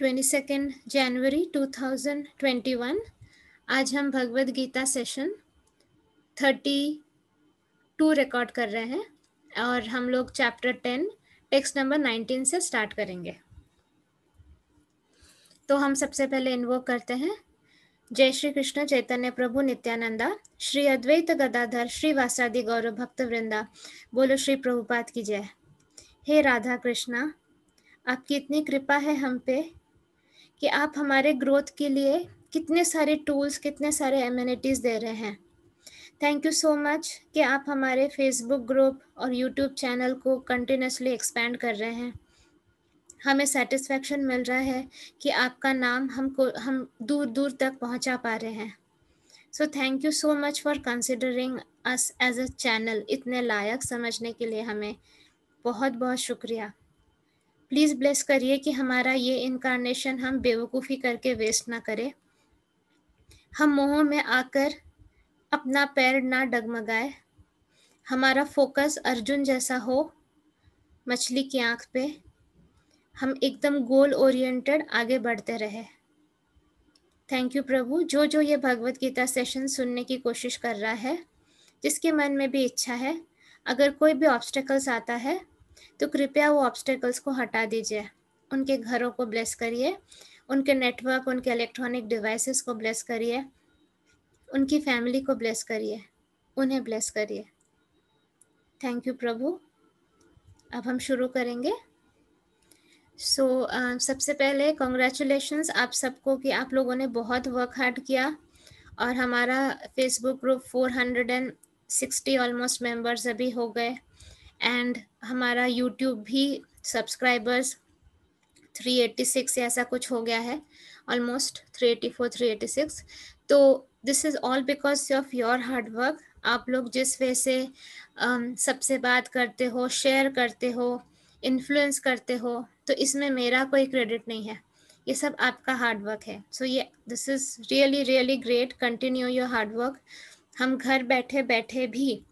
22 जनवरी 2021 आज हम Bhagavad Gita session 32 record कर रहे हैं और हम लोग चैप्टर 10 टेक्स्ट नंबर 19 से स्टार्ट करेंगे तो हम सबसे पहले इन्वोक करते हैं जय श्री कृष्ण चैतन्य प्रभु नित्यानंदा श्री अद्वैत गदाधर श्री वासादि गौरव भक्त वृंदा बोलो श्री प्रभुपाद की जय हे राधा कृष्णा आपकी इतनी कृपा है हम पे कि आप हमारे ग्रोथ के लिए कितने सारे टूल्स कितने सारे एम्यूनिटीज़ दे रहे हैं थैंक यू सो मच कि आप हमारे फेसबुक ग्रुप और यूट्यूब चैनल को कंटिन्यूसली एक्सपेंड कर रहे हैं हमें सेटिस्फेक्शन मिल रहा है कि आपका नाम हमको हम दूर दूर तक पहुंचा पा रहे हैं so thank you so much for considering us as a channel इतने लायक समझने के लिए हमें बहुत बहुत शुक्रिया प्लीज़ ब्लेस करिए कि हमारा ये इनकारनेशन हम बेवकूफ़ी करके वेस्ट ना करें हम मोह में आकर अपना पैर ना डगमगाए हमारा फोकस अर्जुन जैसा हो मछली की आंख पे हम एकदम गोल ओरिएंटेड आगे बढ़ते रहे थैंक यू प्रभु जो जो ये भगवत गीता सेशन सुनने की कोशिश कर रहा है जिसके मन में भी इच्छा है अगर कोई भी ऑब्स्टेकल्स आता है तो कृपया वो ऑब्स्टेकल्स को हटा दीजिए उनके घरों को ब्लेस करिए उनके नेटवर्क उनके इलेक्ट्रॉनिक डिवाइसेस को ब्लेस करिए उनकी फैमिली को ब्लेस करिए उन्हें ब्लेस करिए थैंक यू प्रभु अब हम शुरू करेंगे सो so, uh, सबसे पहले कॉन्ग्रेचुलेशंस आप सबको कि आप लोगों ने बहुत वर्क हार्ड किया और हमारा फेसबुक ग्रुप 460 ऑलमोस्ट मेंबर्स अभी हो गए एंड हमारा यूट्यूब भी सब्सक्राइबर्स 386 ऐसा कुछ हो गया है ऑलमोस्ट 384 386 तो this is all because of your hard work आप लोग जिस वे से um, सबसे बात करते हो शेयर करते हो इन्फ्लुएंस करते हो तो इसमें मेरा कोई क्रेडिट नहीं है ये सब आपका हार्ड वर्क है सो ये this is really really great continue your hard work हम घर बैठे बैठे भी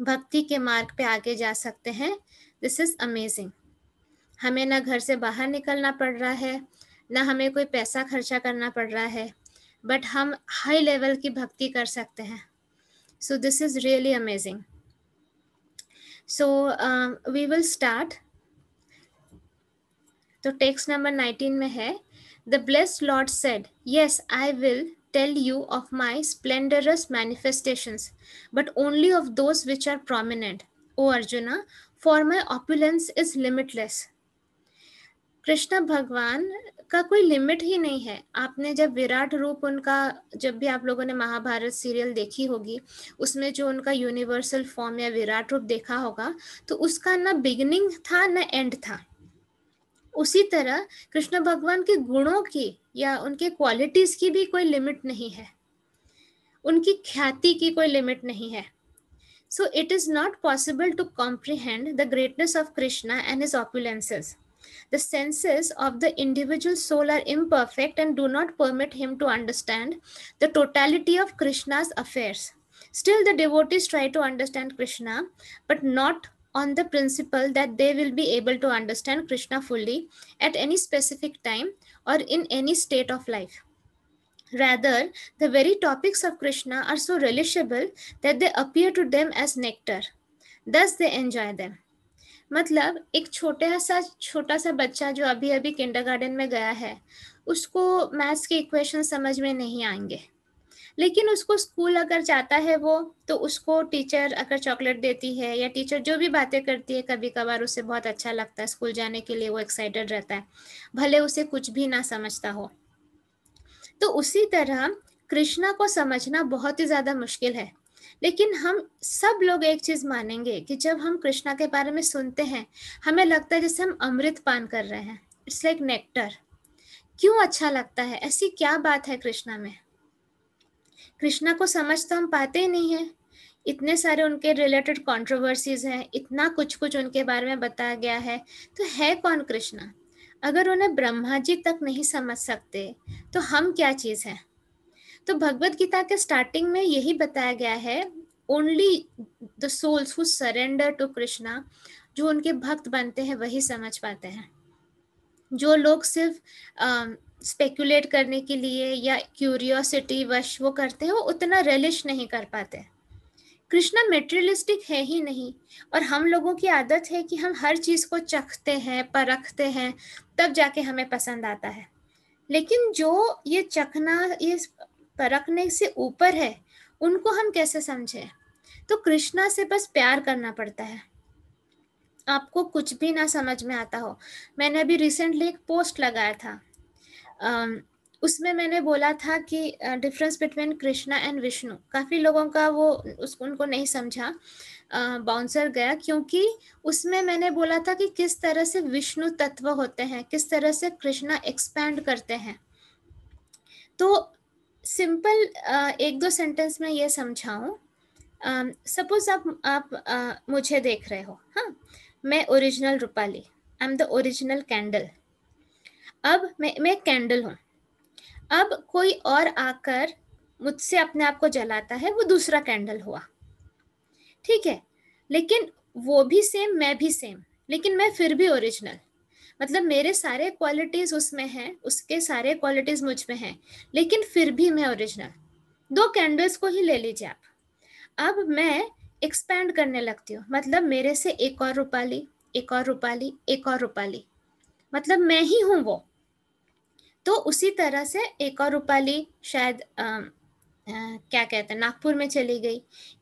भक्ति के मार्ग पे आगे जा सकते हैं दिस इज़ अमेजिंग हमें ना घर से बाहर निकलना पड़ रहा है ना हमें कोई पैसा खर्चा करना पड़ रहा है बट हम हाई लेवल की भक्ति कर सकते हैं so this is really amazing so we will start तो टेक्स्ट नंबर नाइनटीन में है the blessed lord said yes I will tell you of my splendorous manifestations, but only of those which are prominent, O Arjuna, for my opulence is limitless. krishna bhagwan का कोई limit ही नहीं है आपने जब विराट रूप उनका जब भी आप लोगों ने महाभारत सीरियल देखी होगी उसमें जो उनका यूनिवर्सल फॉर्म या विराट रूप देखा होगा तो उसका ना बिगनिंग था ना एंड था उसी तरह कृष्ण भगवान के गुणों की या उनके क्वालिटीज की भी कोई लिमिट नहीं है उनकी ख्याति की कोई लिमिट नहीं है so it is not possible to comprehend the greatness of krishna and his opulences the senses of the individual soul are imperfect and do not permit him to understand the totality of krishna's affairs still the devotees try to understand krishna but not on the principle that they will be able to understand Krishna fully at any specific time or in any state of life. Rather, the very topics of Krishna are so relishable that they appear to them as nectar. Thus, they enjoy them. मतलब एक छोटे सा छोटा सा बच्चा जो अभी अभी किंडरगार्टन में गया है उसको मैथ्स के इक्वेशन समझ में नहीं आएंगे लेकिन उसको स्कूल अगर जाता है वो तो उसको टीचर अगर चॉकलेट देती है या टीचर जो भी बातें करती है कभी कभार उसे बहुत अच्छा लगता है स्कूल जाने के लिए वो एक्साइटेड रहता है भले उसे कुछ भी ना समझता हो तो उसी तरह कृष्णा को समझना बहुत ही ज़्यादा मुश्किल है लेकिन हम सब लोग एक चीज़ मानेंगे कि जब हम कृष्णा के बारे में सुनते हैं हमें लगता है जैसे हम अमृत पान कर रहे हैं इट्स लाइक नेक्टर क्यों अच्छा लगता है ऐसी क्या बात है कृष्णा में कृष्णा को समझ तो हम पाते ही नहीं है इतने सारे उनके रिलेटेड कॉन्ट्रोवर्सीज हैं इतना कुछ कुछ उनके बारे में बताया गया है तो है कौन कृष्णा अगर उन्हें ब्रह्मा जी तक नहीं समझ सकते तो हम क्या चीज़ हैं तो भगवत गीता के स्टार्टिंग में यही बताया गया है only the souls who surrender to Krishna जो उनके भक्त बनते हैं वही समझ पाते हैं जो लोग सिर्फ स्पेकुलेट करने के लिए या क्यूरियोसिटी वश वो करते हैं वो उतना रिलिश नहीं कर पाते कृष्णा मेटेरियलिस्टिक है ही नहीं और हम लोगों की आदत है कि हम हर चीज़ को चखते हैं परखते हैं तब जाके हमें पसंद आता है लेकिन जो ये चखना ये परखने से ऊपर है उनको हम कैसे समझें तो कृष्णा से बस प्यार करना पड़ता है आपको कुछ भी ना समझ में आता हो मैंने अभी रिसेंटली एक पोस्ट लगाया था उसमें मैंने बोला था कि difference between Krishna and Vishnu काफ़ी लोगों का वो उस उनको नहीं समझा बाउंसर गया क्योंकि उसमें मैंने बोला था कि किस तरह से विष्णु तत्व होते हैं किस तरह से कृष्णा एक्सपैंड करते हैं तो सिंपल एक दो सेंटेंस में ये समझाऊँ सपोज आप आप मुझे देख रहे हो हाँ मैं original Rupali I am the original candle अब मैं मैं कैंडल हूँ अब कोई और आकर मुझसे अपने आप को जलाता है वो दूसरा कैंडल हुआ ठीक है लेकिन वो भी सेम मैं भी सेम लेकिन मैं फिर भी ओरिजिनल मतलब मेरे सारे क्वालिटीज उसमें हैं उसके सारे क्वालिटीज मुझ में हैं लेकिन फिर भी मैं ओरिजिनल दो कैंडल्स को ही ले लीजिए आप अब मैं एक्सपैंड करने लगती हूँ मतलब मेरे से एक और रूपाली एक और रूपाली एक और रूपाली मतलब मैं ही हूँ वो तो उसी तरह से एक और रूपाली शायद आ, आ, क्या कहते हैं नागपुर में चली गई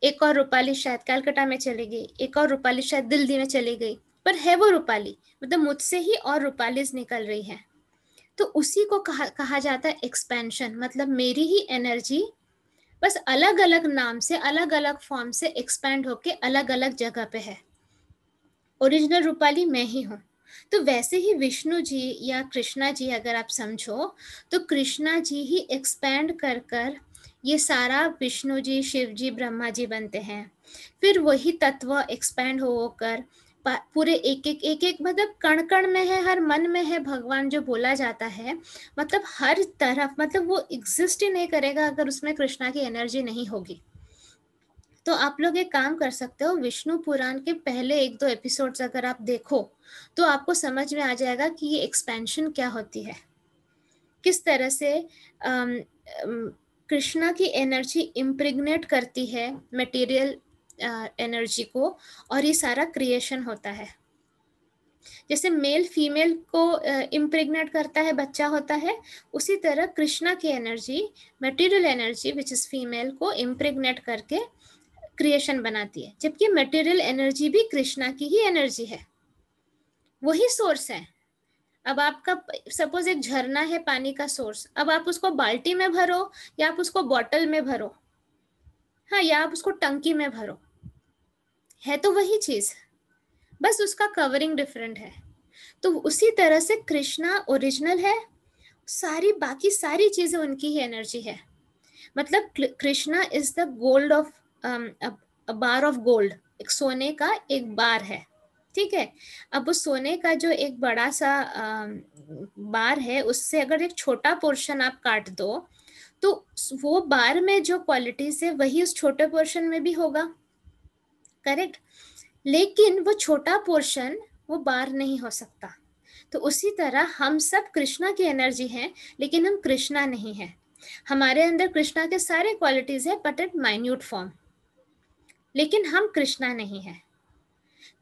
एक और रूपाली शायद कलकत्ता में चली गई एक और रूपाली शायद दिल्ली में चली गई पर है वो रूपाली मतलब मुझसे ही और रूपालीज निकल रही है तो उसी को कहा कहा जाता है एक्सपेंशन मतलब मेरी ही एनर्जी बस अलग अलग नाम से अलग अलग फॉर्म से एक्सपेंड होके अलग अलग जगह पे है ओरिजिनल रूपाली मैं ही हूँ तो वैसे ही विष्णु जी या कृष्णा जी अगर आप समझो तो कृष्णा जी ही एक्सपैंड कर कर ये सारा विष्णु जी शिव जी ब्रह्मा जी बनते हैं फिर वही तत्व एक्सपैंड होकर पूरे एक एक एक एक मतलब कण कण में है हर मन में है भगवान जो बोला जाता है मतलब हर तरफ मतलब वो एग्जिस्ट ही नहीं करेगा अगर उसमें कृष्णा की एनर्जी नहीं होगी तो आप लोग एक काम कर सकते हो विष्णु पुराण के पहले एक दो एपिसोड्स अगर आप देखो तो आपको समझ में आ जाएगा कि ये एक्सपेंशन क्या होती है किस तरह से कृष्णा की एनर्जी इम्प्रिग्नेट करती है मटेरियल एनर्जी को और ये सारा क्रिएशन होता है जैसे मेल फीमेल को इम्प्रेगनेट करता है बच्चा होता है उसी तरह कृष्णा की energy material energy which is female को इम्प्रेगनेट करके क्रिएशन बनाती है जबकि मटेरियल एनर्जी भी कृष्णा की ही एनर्जी है वही सोर्स है अब आपका सपोज एक झरना है पानी का सोर्स अब आप उसको बाल्टी में भरो या आप उसको बॉटल में भरो हाँ या आप उसको टंकी में भरो है तो वही चीज बस उसका कवरिंग डिफरेंट है तो उसी तरह से कृष्णा ओरिजिनल है सारी बाकी सारी चीजें उनकी ही एनर्जी है मतलब Krishna is the gold of bar of gold एक सोने का एक बार है ठीक है अब उस सोने का जो एक बड़ा सा बार um, है उससे अगर एक छोटा पोर्शन आप काट दो तो वो बार में जो क्वालिटीज है वही उस छोटे पोर्शन में भी होगा करेक्ट लेकिन वो छोटा पोर्शन वो बार नहीं हो सकता तो उसी तरह हम सब कृष्णा की एनर्जी हैं लेकिन हम कृष्णा नहीं हैं हमारे अंदर कृष्णा के सारे क्वालिटीज है बट एट माइन्यूट फॉर्म लेकिन हम कृष्णा नहीं है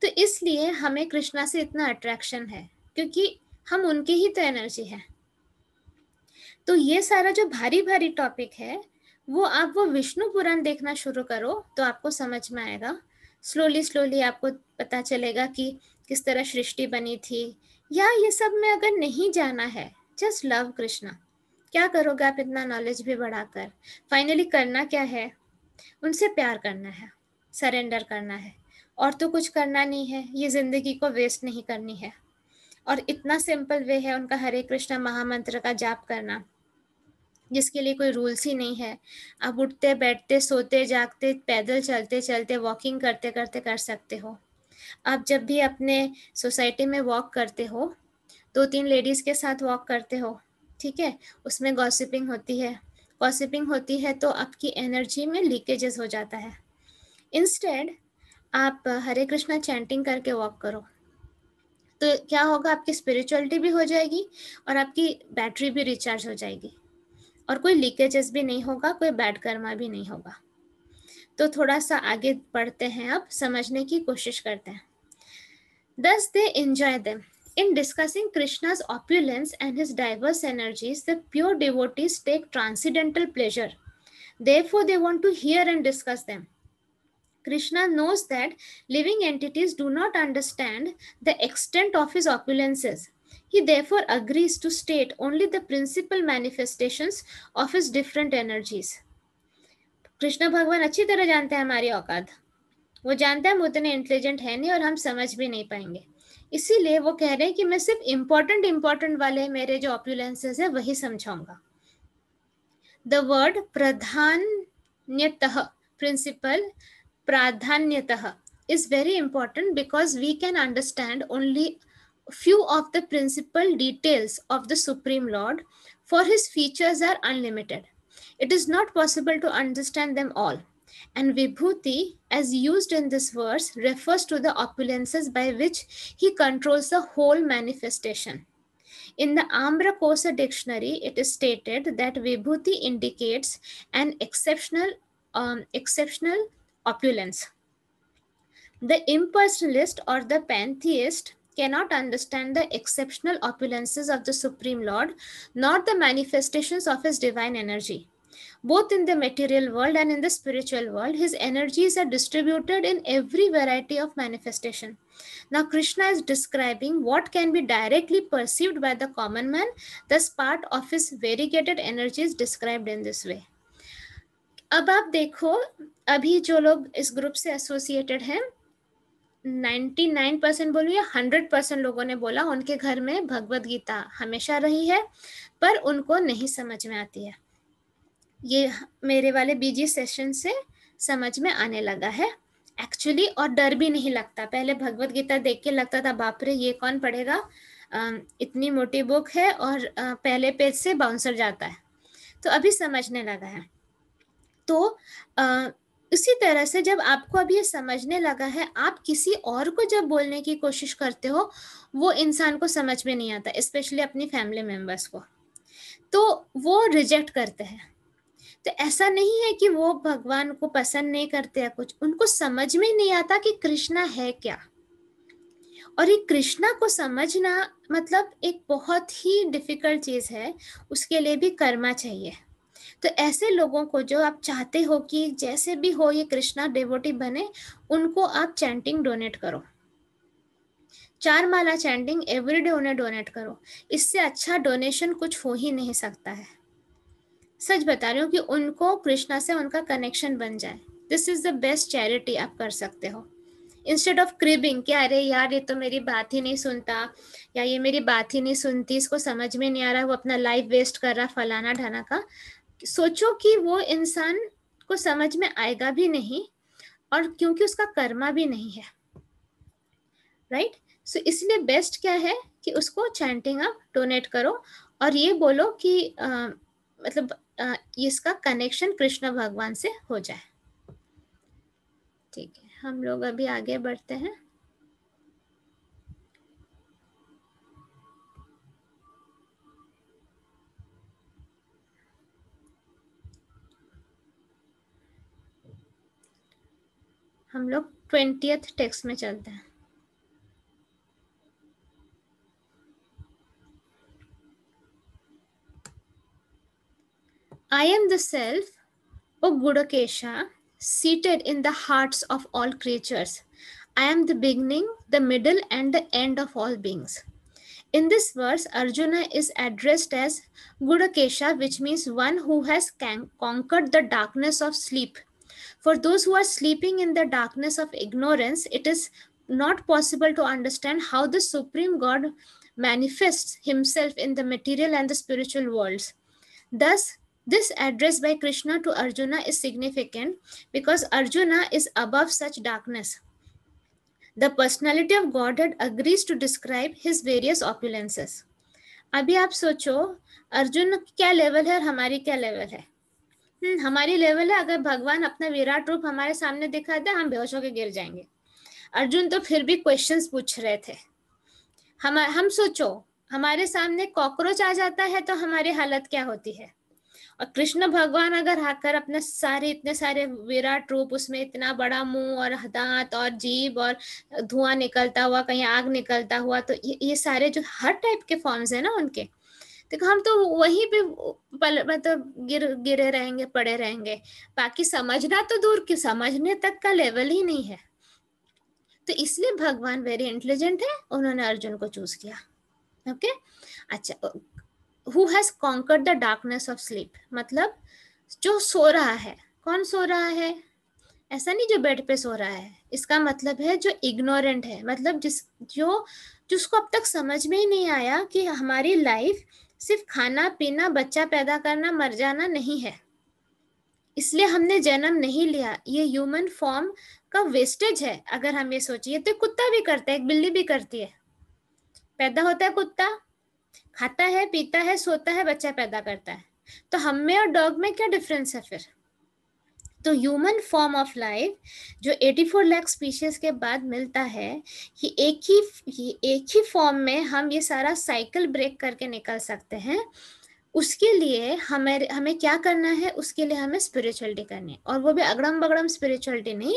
तो इसलिए हमें कृष्णा से इतना अट्रैक्शन है क्योंकि हम उनके ही तो एनर्जी है तो ये सारा जो भारी भारी टॉपिक है वो आप वो विष्णु पुराण देखना शुरू करो तो आपको समझ में आएगा स्लोली स्लोली आपको पता चलेगा कि किस तरह सृष्टि बनी थी या ये सब में अगर नहीं जाना है जस्ट लव कृष्णा क्या करोगे आप इतना नॉलेज भी बढ़ाकर फाइनली करना क्या है उनसे प्यार करना है सरेंडर करना है और तो कुछ करना नहीं है ये ज़िंदगी को वेस्ट नहीं करनी है और इतना सिंपल वे है उनका हरे कृष्णा महामंत्र का जाप करना जिसके लिए कोई रूल्स ही नहीं है आप उठते बैठते सोते जागते पैदल चलते चलते वॉकिंग करते करते कर सकते हो आप जब भी अपने सोसाइटी में वॉक करते हो दो तीन लेडीज़ के साथ वॉक करते हो ठीक है उसमें गॉसिपिंग होती है गॉसिपिंग होती है तो आपकी एनर्जी में लीकेजेस हो जाता है इंस्टेड आप हरे कृष्णा चैंटिंग करके वॉक करो तो क्या होगा आपकी स्पिरिचुअलिटी भी हो जाएगी और आपकी बैटरी भी रिचार्ज हो जाएगी और कोई लीकेजेस भी नहीं होगा कोई बैड कर्मा भी नहीं होगा तो थोड़ा सा आगे बढ़ते हैं अब समझने की कोशिश करते हैं thus they enjoy them in discussing Krishna's opulence and his diverse energies the pure devotees take transcendental pleasure therefore they want to hear and discuss them Krishna knows that living entities do not understand the extent of his opulences. He therefore agrees to state only the principal manifestations of his different energies. Krishna भगवान अच्छी तरह जानते हैं हमारी औकात वो जानते हैं हम intelligent intelligent nahi aur hum samajh bhi nahi payenge पाएंगे इसीलिए वो कह रहे हैं कि मैं सिर्फ इम्पोर्टेंट इम्पोर्टेंट वाले मेरे जो ऑपुलेंसेस है वही समझाऊंगा द वर्ड प्रधान्यतः principal pradhanyatah is very important because we can understand only few of the principal details of the Supreme Lord, for his features are unlimited. It is not possible to understand them all. And Vibhuti, as used in this verse, refers to the opulences by which he controls the whole manifestation. In the Amrakosa dictionary, it is stated that Vibhuti indicates an exceptional, um, exceptional opulence. The impersonalist or the pantheist cannot understand the exceptional opulences of the Supreme Lord, nor the manifestations of his divine energy. Both in the material world and in the spiritual world, his energies are distributed in every variety of manifestation. Now, Krishna is describing what can be directly perceived by the common man, thus, part of his variegated energies described in this way. अब आप देखो अभी जो लोग इस group से associated हैं 99 percent बोलू या 100 परसेंट लोगों ने बोला उनके घर में भगवत गीता हमेशा रही है पर उनको नहीं समझ में आती है ये मेरे वाले बीजी सेशन से समझ में आने लगा है एक्चुअली और डर भी नहीं लगता पहले भगवत गीता देख के लगता था बाप रे ये कौन पढ़ेगा इतनी मोटी बुक है और पहले पेज से बाउंसर जाता है तो अभी समझने लगा है तो आ, उसी तरह से जब आपको अब ये समझने लगा है आप किसी और को जब बोलने की कोशिश करते हो वो इंसान को समझ में नहीं आता स्पेशली अपनी फैमिली मेम्बर्स को तो वो रिजेक्ट करते हैं तो ऐसा नहीं है कि वो भगवान को पसंद नहीं करते या कुछ उनको समझ में नहीं आता कि कृष्णा है क्या और ये कृष्णा को समझना मतलब एक बहुत ही डिफिकल्ट चीज़ है उसके लिए भी कर्मा चाहिए तो ऐसे लोगों को जो आप चाहते हो कि जैसे भी हो ये कृष्णा डेवोटी बने उनको आप चैंटिंग डोनेट करो चार माला चैंटिंग एवरीडे उन्हें डोनेट करो इससे अच्छा डोनेशन कुछ हो ही नहीं सकता है सच बता रही हूँ कि उनको कृष्णा से उनका कनेक्शन बन जाए this is the best charity आप कर सकते हो इंस्टेड ऑफ क्रिबिंग कि अरे यार ये तो मेरी बात ही नहीं सुनता या ये मेरी बात ही नहीं सुनती इसको समझ में नहीं आ रहा वो अपना लाइफ वेस्ट कर रहा फलाना ढाना का सोचो कि वो इंसान को समझ में आएगा भी नहीं और क्योंकि उसका कर्मा भी नहीं है राइट right? सो so, इसलिए बेस्ट क्या है कि उसको चैंटिंग आप डोनेट करो और ये बोलो कि आ, मतलब आ, इसका कनेक्शन कृष्ण भगवान से हो जाए ठीक है हम लोग अभी आगे बढ़ते हैं हम लोग ट्वेंटियथ टेक्स्ट में चलते हैं I am the self O Gudakesha seated in the heart of all creatures I am the beginning the middle and the end of all beings in this verse Arjuna is addressed as Gudakesha which means one who has conquered the darkness of sleep For those who are sleeping in the darkness of ignorance, it is not possible to understand how the Supreme God manifests himself in the material and the spiritual worlds. Thus, this address by Krishna to Arjuna is significant because Arjuna is above such darkness. The personality of Godhead agrees to describe his various opulences. अभी आप सोचो अर्जुन क्या level है और हमारी क्या level है हम्म, हमारी लेवल है अगर भगवान अपना विराट रूप हमारे सामने दिखा दे हम बेहोश होकर गिर जाएंगे अर्जुन तो फिर भी क्वेश्चंस पूछ रहे थे हम हम सोचो हमारे सामने कॉकरोच आ जाता है तो हमारी हालत क्या होती है और कृष्ण भगवान अगर आकर अपने सारे इतने सारे विराट रूप उसमें इतना बड़ा मुंह और दांत और जीव और धुआं निकलता हुआ कहीं आग निकलता हुआ तो ये, ये सारे जो हर टाइप के फॉर्म्स है ना उनके देखो हम तो वहीं पे मतलब मतलब गिर गिरे रहेंगे पड़े रहेंगे बाकी समझना तो दूर क्यों समझने तक का लेवल ही नहीं है तो इसलिए भगवान वेरी इंटेलिजेंट है उन्होंने अर्जुन को चूज किया ओके अच्छा who has conquer the darkness of sleep मतलब जो सो रहा है कौन सो रहा है ऐसा नहीं जो बेड पे सो रहा है इसका मतलब है जो इग्नोरेंट है मतलब जिस जो जिसको अब तक समझ में ही नहीं आया कि हमारी लाइफ सिर्फ खाना पीना बच्चा पैदा करना मर जाना नहीं है इसलिए हमने जन्म नहीं लिया ये ह्यूमन फॉर्म का वेस्टेज है अगर हम ये सोचिए तो कुत्ता भी करता है एक बिल्ली भी करती है पैदा होता है कुत्ता खाता है पीता है सोता है बच्चा पैदा करता है तो हम में और डॉग में क्या डिफरेंस है फिर तो ह्यूमन फॉर्म ऑफ लाइफ जो 84 फोर लाख स्पीशीज के बाद मिलता है कि एक ही ये एक ही फॉर्म में हम ये सारा साइकिल ब्रेक करके निकल सकते हैं उसके लिए हमें हमें क्या करना है उसके लिए हमें स्पिरिचुअलिटी करनी है और वो भी अगड़म बगड़म स्पिरिचुअलिटी नहीं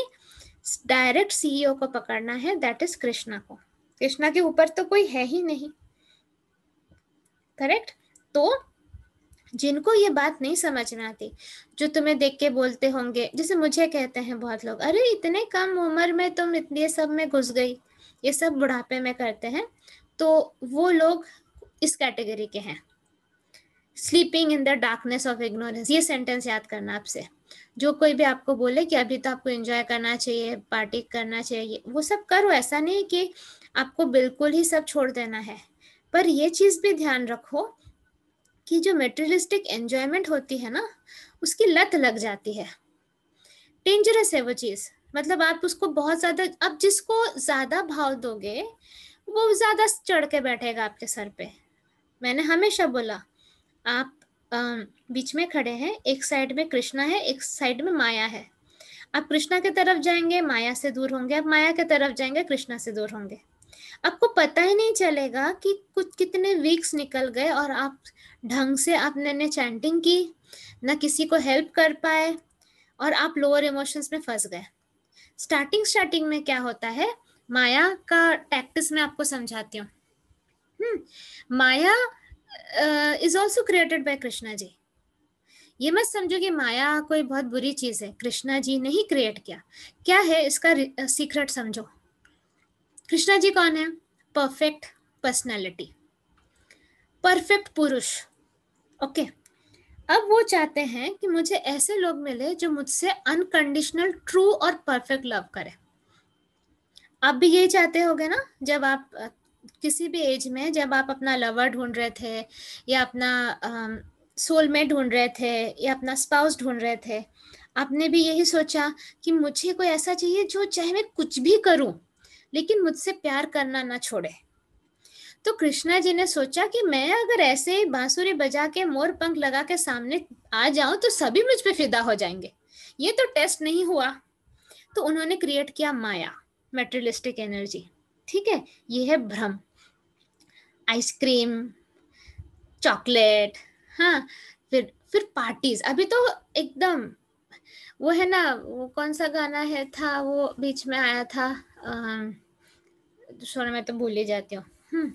डायरेक्ट सीईओ e को पकड़ना है दैट इज कृष्णा को कृष्णा के ऊपर तो कोई है ही नहीं करेक्ट तो जिनको ये बात नहीं समझ में आती जो तुम्हें देख के बोलते होंगे जैसे मुझे कहते हैं बहुत लोग अरे इतने कम उम्र में तुम इतने सब में घुस गई ये सब बुढ़ापे में करते हैं तो वो लोग इस कैटेगरी के हैं sleeping in the darkness of ignorance ये सेंटेंस याद करना आपसे जो कोई भी आपको बोले कि अभी तो आपको एंजॉय करना चाहिए पार्टी करना चाहिए वो सब करो ऐसा नहीं कि आपको बिल्कुल ही सब छोड़ देना है पर ये चीज़ भी ध्यान रखो कि जो मेटेरियलिस्टिक एंजॉयमेंट होती है ना उसकी लत लग जाती है डेंजरस है वो चीज़ मतलब आप उसको बहुत ज़्यादा अब जिसको ज़्यादा भाव दोगे वो ज़्यादा चढ़ के बैठेगा आपके सर पे मैंने हमेशा बोला आप बीच में खड़े हैं एक साइड में कृष्णा है एक साइड में माया है आप कृष्णा के तरफ जाएंगे माया से दूर होंगे आप माया के तरफ जाएंगे कृष्णा से दूर होंगे आपको पता ही नहीं चलेगा कि कुछ कितने वीक्स निकल गए और आप ढंग से आपने ने चैंटिंग की ना किसी को हेल्प कर पाए और आप लोअर इमोशंस में फंस गए स्टार्टिंग स्टार्टिंग में क्या होता है माया का टैक्टिस मैं आपको समझाती हूँ hmm, maya is also created by Krishna ji ये मत समझो कि माया कोई बहुत बुरी चीज़ है कृष्णा जी ने ही क्रिएट किया क्या है इसका सीक्रेट समझो कृष्णा जी कौन है परफेक्ट पर्सनैलिटी परफेक्ट पुरुष ओके अब वो चाहते हैं कि मुझे ऐसे लोग मिले जो मुझसे अनकंडीशनल ट्रू और परफेक्ट लव करें आप भी यही चाहते होगे ना जब आप किसी भी एज में जब आप अपना लवर ढूंढ रहे थे या अपना सोलमेट ढूंढ रहे थे या अपना स्पाउस ढूंढ रहे थे आपने भी यही सोचा कि मुझे कोई ऐसा चाहिए जो चाहे मैं कुछ भी करूं लेकिन मुझसे प्यार करना ना छोड़े तो कृष्णा जी ने सोचा कि मैं अगर ऐसे ही बांसुरी बजा के मोर पंख लगा के सामने आ जाऊं तो सभी मुझ पे फिदा हो जाएंगे ये तो टेस्ट नहीं हुआ तो उन्होंने क्रिएट किया माया मेटेरियलिस्टिक एनर्जी ठीक है ये है भ्रम आइसक्रीम चॉकलेट हाँ फिर फिर पार्टीज अभी तो एकदम वो है ना वो कौन सा गाना है था वो बीच में आया था सॉरी मैं तो भूल ही जाती हूँ हम्म,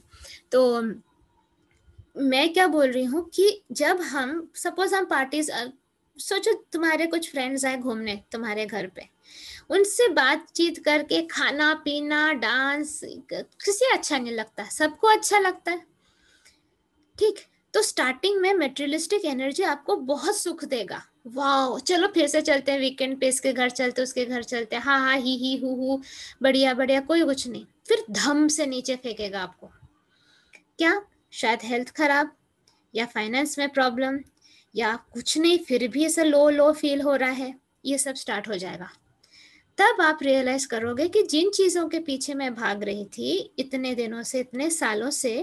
तो मैं क्या बोल रही हूँ कि जब हम सपोज हम पार्टीज सोचो तुम्हारे कुछ फ्रेंड्स आए घूमने तुम्हारे घर पे उनसे बातचीत करके खाना पीना डांस किसी अच्छा नहीं लगता सबको अच्छा लगता है ठीक तो स्टार्टिंग में मेटेरियलिस्टिक एनर्जी आपको बहुत सुख देगा वाह चलो फिर से चलते हैं वीकेंड पे इसके घर चलते उसके घर चलते हाँ हाँ ही ही हु हु बढ़िया बढ़िया कोई कुछ नहीं फिर धम से नीचे फेंकेगा आपको क्या शायद हेल्थ खराब या फाइनेंस में प्रॉब्लम या कुछ नहीं फिर भी ऐसा लो लो फील हो रहा है ये सब स्टार्ट हो जाएगा तब आप रियलाइज करोगे कि जिन चीज़ों के पीछे मैं भाग रही थी इतने दिनों से इतने सालों से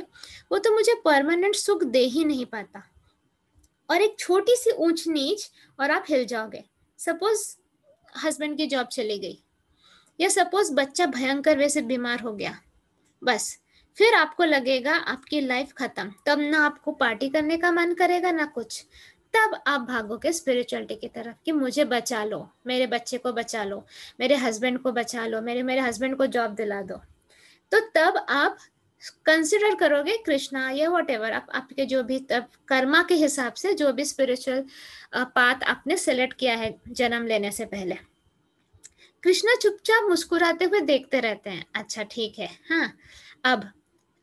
वो तो मुझे परमानेंट सुख दे ही नहीं पाता और एक छोटी सी ऊंच नीच और आप हिल जाओगे सपोज हस्बैंड की जॉब चली गई या सपोज बच्चा भयंकर वैसे बीमार हो गया बस फिर आपको लगेगा आपकी लाइफ खत्म तब ना आपको पार्टी करने का मन करेगा ना कुछ तब आप भागोगे स्पिरिचुअलिटी की तरफ कि मुझे बचा लो मेरे बच्चे को बचा लो मेरे हस्बैंड को बचा लो मेरे मेरे हस्बैंड को जॉब दिला दो तो तब आप कंसिडर करोगे कृष्णा या वट आप, आपके जो भी कर्मा के हिसाब से जो भी स्पिरिचुअल पाथ आपने सेलेक्ट किया है जन्म लेने से पहले कृष्णा चुपचाप मुस्कुराते हुए देखते रहते हैं अच्छा ठीक है हाँ अब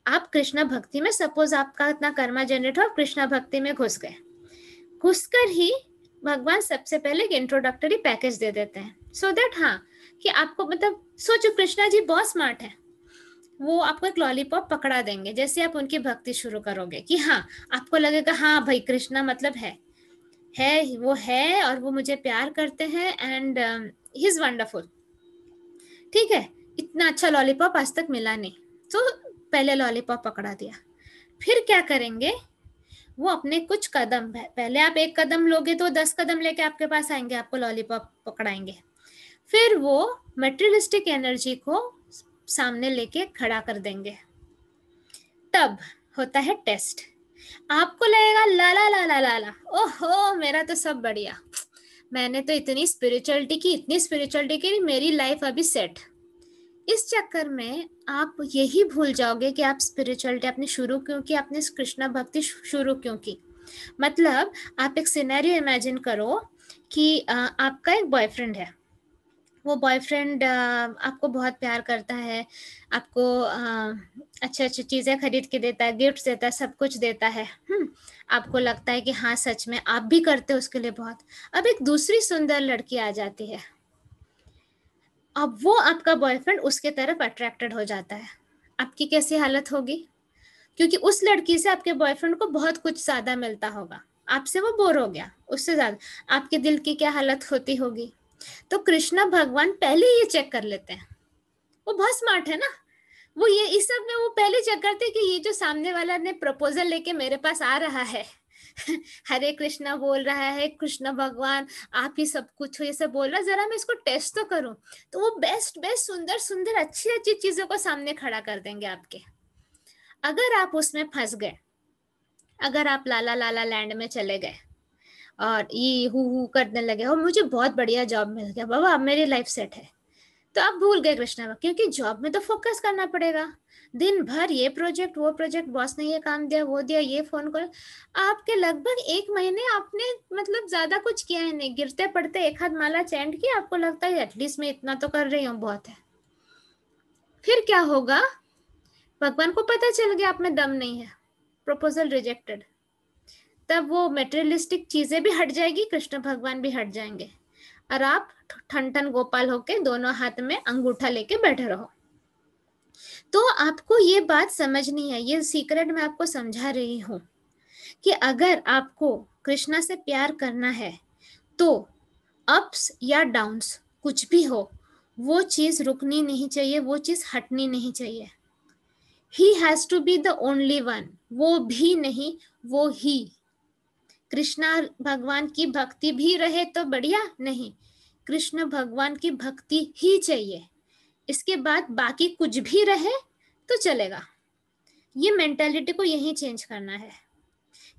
आप कृष्णा भक्ति में सपोज आपका इतना कर्मा जनरेट हो कृष्णा भक्ति में घुस गए घुस कर ही भगवान सबसे पहले एक इंट्रोडक्टरी पैकेज दे देते हैं सो so दैट हाँ कि आपको मतलब सोचो कृष्णा जी बहुत स्मार्ट है वो आपको एक लॉलीपॉप पकड़ा देंगे जैसे आप उनकी भक्ति शुरू करोगे कि हाँ आपको लगेगा हाँ भाई कृष्णा मतलब है है वो है और वो मुझे प्यार करते हैं एंड ही इज वंडरफुल ठीक है इतना अच्छा लॉलीपॉप आज तक मिला नहीं तो पहले लॉलीपॉप पकड़ा दिया फिर क्या करेंगे वो अपने कुछ कदम पहले आप एक कदम लोगे तो दस कदम लेके आपके पास आएंगे आपको लॉलीपॉप पकड़ाएंगे फिर वो मेटेरियलिस्टिक एनर्जी को सामने लेके खड़ा कर देंगे तब होता है टेस्ट आपको लगेगा लाला लाला लाला ओहो मेरा तो सब बढ़िया मैंने तो इतनी स्पिरिचुअलिटी की इतनी स्पिरिचुअलिटी की मेरी लाइफ अभी सेट इस चक्कर में आप यही भूल जाओगे कि आप स्पिरिचुअलिटी आपने शुरू क्यों की आपने कृष्णा भक्ति शुरू क्यों की मतलब आप एक सिनेरियो इमेजिन करो कि आपका एक बॉयफ्रेंड है वो बॉयफ्रेंड आपको बहुत प्यार करता है आपको अच्छे अच्छे चीज़ें खरीद के देता है गिफ्ट देता है सब कुछ देता है हम्म, आपको लगता है कि हाँ सच में आप भी करते हो उसके लिए बहुत अब एक दूसरी सुंदर लड़की आ जाती है अब वो आपका बॉयफ्रेंड उसके तरफ अट्रैक्टेड हो जाता है आपकी कैसी हालत होगी क्योंकि उस लड़की से आपके बॉयफ्रेंड को बहुत कुछ ज़्यादा मिलता होगा आपसे वो बोर हो गया उससे ज़्यादा आपके दिल की क्या हालत होती होगी तो कृष्णा भगवान पहले ये चेक कर लेते हैं वो बहुत स्मार्ट है ना वो ये इस सब में वो पहले चेक करते कि ये जो सामने वाला ने प्रपोजल लेके मेरे पास आ रहा है हरे कृष्णा बोल रहा है कृष्ण भगवान आप ही सब कुछ हो ये सब बोल रहा जरा मैं इसको टेस्ट तो करूं तो वो बेस्ट बेस्ट सुंदर सुंदर अच्छी अच्छी चीजों को सामने खड़ा कर देंगे आपके अगर आप उसमें फंस गए अगर आप लाला लाला लैंड में चले गए और ये हु हु करने लगे और मुझे बहुत बढ़िया जॉब मिल गया बाबा अब मेरी लाइफ सेट है तो आप भूल गए कृष्णा क्योंकि जॉब में तो फोकस करना पड़ेगा दिन भर ये प्रोजेक्ट वो प्रोजेक्ट बॉस ने ये काम दिया वो दिया ये फोन कॉल आपके लगभग एक महीने आपने मतलब ज्यादा कुछ किया है नहीं गिरते पड़ते एक हाथ माला चैंड की आपको लगता है एटलीस्ट मैं इतना तो कर रही हूँ बहुत है फिर क्या होगा भगवान को पता चल गया आप में दम नहीं है प्रपोजल रिजेक्टेड तब वो मेटेरियलिस्टिक चीजें भी हट जाएगी कृष्ण भगवान भी हट जाएंगे और आप ठन ठन गोपाल होके दोनों हाथ में अंगूठा लेके बैठे रहो तो आपको ये बात समझनी है ये सीक्रेट मैं आपको समझा रही हूँ कि अगर आपको कृष्णा से प्यार करना है तो अप्स या डाउन्स कुछ भी हो वो चीज रुकनी नहीं चाहिए वो चीज हटनी नहीं चाहिए he has to be the only one वो भी नहीं वो ही कृष्णा भगवान की भक्ति भी रहे तो बढ़िया नहीं कृष्ण भगवान की भक्ति ही चाहिए इसके बाद बाकी कुछ भी रहे तो चलेगा ये मेंटेलिटी को यही चेंज करना है